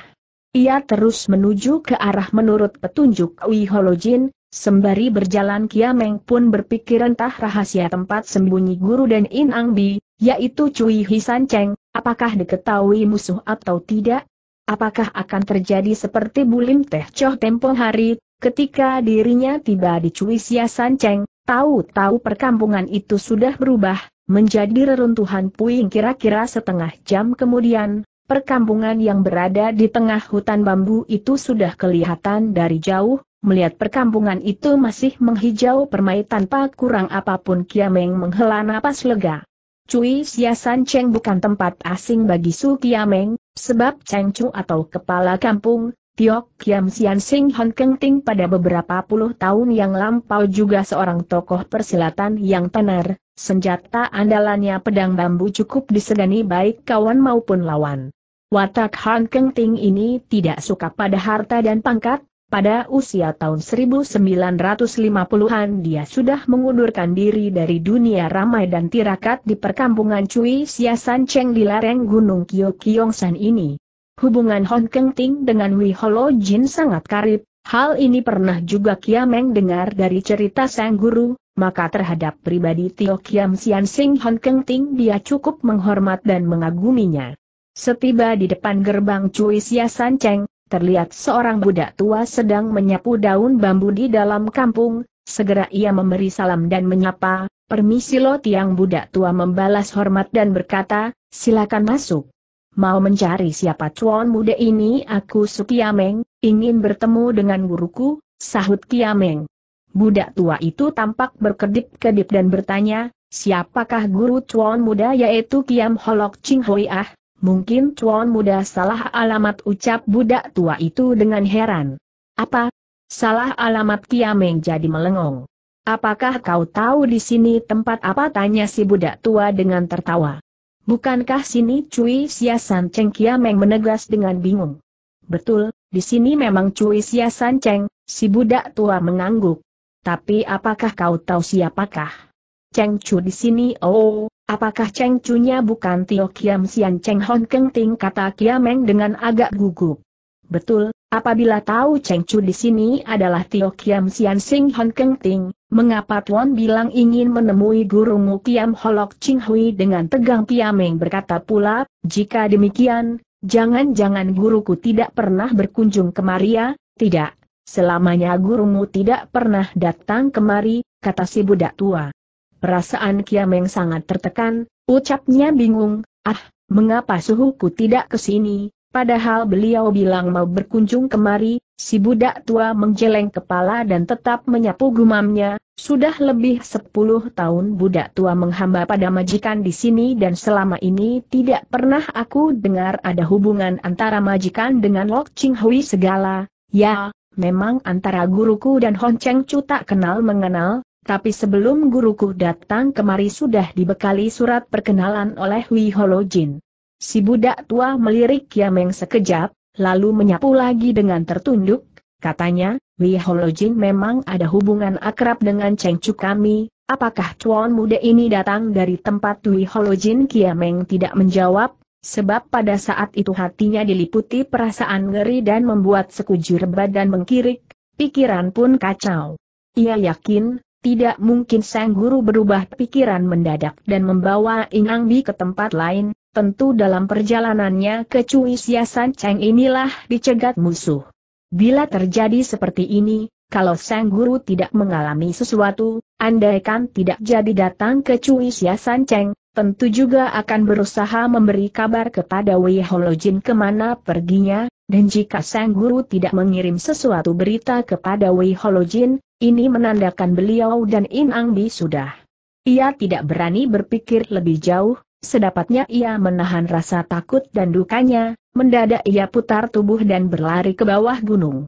Ia terus menuju ke arah menurut petunjuk Wi Holojin, sembari berjalan Kiameng pun berpikir entah rahasia tempat sembunyi guru dan In Ang Bi, yaitu Cui Hisan Cheng, apakah diketahui musuh atau tidak? Apakah akan terjadi seperti Bulim Teh coh tempo hari, ketika dirinya tiba di Cui Sia Cheng, Tahu-tahu perkampungan itu sudah berubah, menjadi reruntuhan puing kira-kira setengah jam kemudian, perkampungan yang berada di tengah hutan bambu itu sudah kelihatan dari jauh, melihat perkampungan itu masih menghijau permai tanpa kurang apapun Kiameng menghela napas lega. Cui Siasan Cheng bukan tempat asing bagi Su Kiameng, sebab Cheng Chu atau kepala kampung, Kiok Kiam Sian Sing Hon Keng Ting pada beberapa puluh tahun yang lampau juga seorang tokoh persilatan yang tenar, senjata andalannya pedang bambu cukup disegani baik kawan maupun lawan. Watak Han Keng Ting ini tidak suka pada harta dan pangkat, pada usia tahun 1950-an dia sudah mengundurkan diri dari dunia ramai dan tirakat di perkampungan Cui Siasan Cheng di lereng Gunung Kyo Kyongsan ini. Hubungan Hon Keng Ting dengan Wei Holo Jin sangat karib, hal ini pernah juga Kiameng dengar dari cerita sang guru, maka terhadap pribadi Tio Kiam Sian Sing Hon Keng Ting dia cukup menghormat dan mengaguminya. Setiba di depan gerbang Cui Sia San Cheng, terlihat seorang budak tua sedang menyapu daun bambu di dalam kampung, segera ia memberi salam dan menyapa, Permisi lo tiang budak tua membalas hormat dan berkata, silakan masuk mau mencari siapa cuan muda ini aku Kiameng, ingin bertemu dengan guruku, sahut Kiameng. Budak tua itu tampak berkedip-kedip dan bertanya, siapakah guru cuan muda yaitu Kiam Holok Ching hoi Ah? Mungkin cuan muda salah alamat ucap budak tua itu dengan heran. Apa? Salah alamat Kiameng jadi melengong. Apakah kau tahu di sini tempat apa tanya si budak tua dengan tertawa? Bukankah sini Cui Siasan Cheng Kiameng menegas dengan bingung? Betul, di sini memang Cui Siasan Cheng, si budak tua mengangguk. Tapi apakah kau tahu siapakah? Cheng Chu di sini oh, apakah Cheng chu bukan Tio Kiam Sian Cheng Hon Keng Ting kata Kiameng dengan agak gugup. Betul, apabila tahu Cheng Chu di sini adalah Tio Kiam Sian Sing Hon Keng Ting, mengapa Tuan bilang ingin menemui gurumu Kiam Holok Ching Hui dengan tegang Kiam Meng berkata pula, jika demikian, jangan-jangan guruku tidak pernah berkunjung ke Maria, tidak, selamanya gurumu tidak pernah datang kemari, kata si budak tua. Perasaan Kiam Meng sangat tertekan, ucapnya bingung, ah, mengapa suhuku tidak ke sini, Padahal beliau bilang mau berkunjung kemari, si budak tua menggeleng kepala dan tetap menyapu gumamnya, sudah lebih sepuluh tahun budak tua menghamba pada majikan di sini dan selama ini tidak pernah aku dengar ada hubungan antara majikan dengan Lok Ching Hui segala, ya, memang antara guruku dan Hon Cheng Chu tak kenal mengenal, tapi sebelum guruku datang kemari sudah dibekali surat perkenalan oleh Hui Holo Jin. Si budak tua melirik Meng sekejap, lalu menyapu lagi dengan tertunduk, katanya, Li Holojin memang ada hubungan akrab dengan Cheng Chu kami, apakah cuan muda ini datang dari tempat Li Holojin Kiameng tidak menjawab, sebab pada saat itu hatinya diliputi perasaan ngeri dan membuat sekujur badan mengkirik, pikiran pun kacau. Ia yakin, tidak mungkin sang guru berubah pikiran mendadak dan membawa Inang Bi ke tempat lain, tentu dalam perjalanannya ke Cui Siasan Cheng inilah dicegat musuh. Bila terjadi seperti ini, kalau Sang Guru tidak mengalami sesuatu, andaikan tidak jadi datang ke Cui Siasan Cheng, tentu juga akan berusaha memberi kabar kepada Wei Holojin kemana perginya, dan jika Sang Guru tidak mengirim sesuatu berita kepada Wei Holojin, ini menandakan beliau dan In Ang Bi sudah. Ia tidak berani berpikir lebih jauh, Sedapatnya ia menahan rasa takut dan dukanya, mendadak ia putar tubuh dan berlari ke bawah gunung.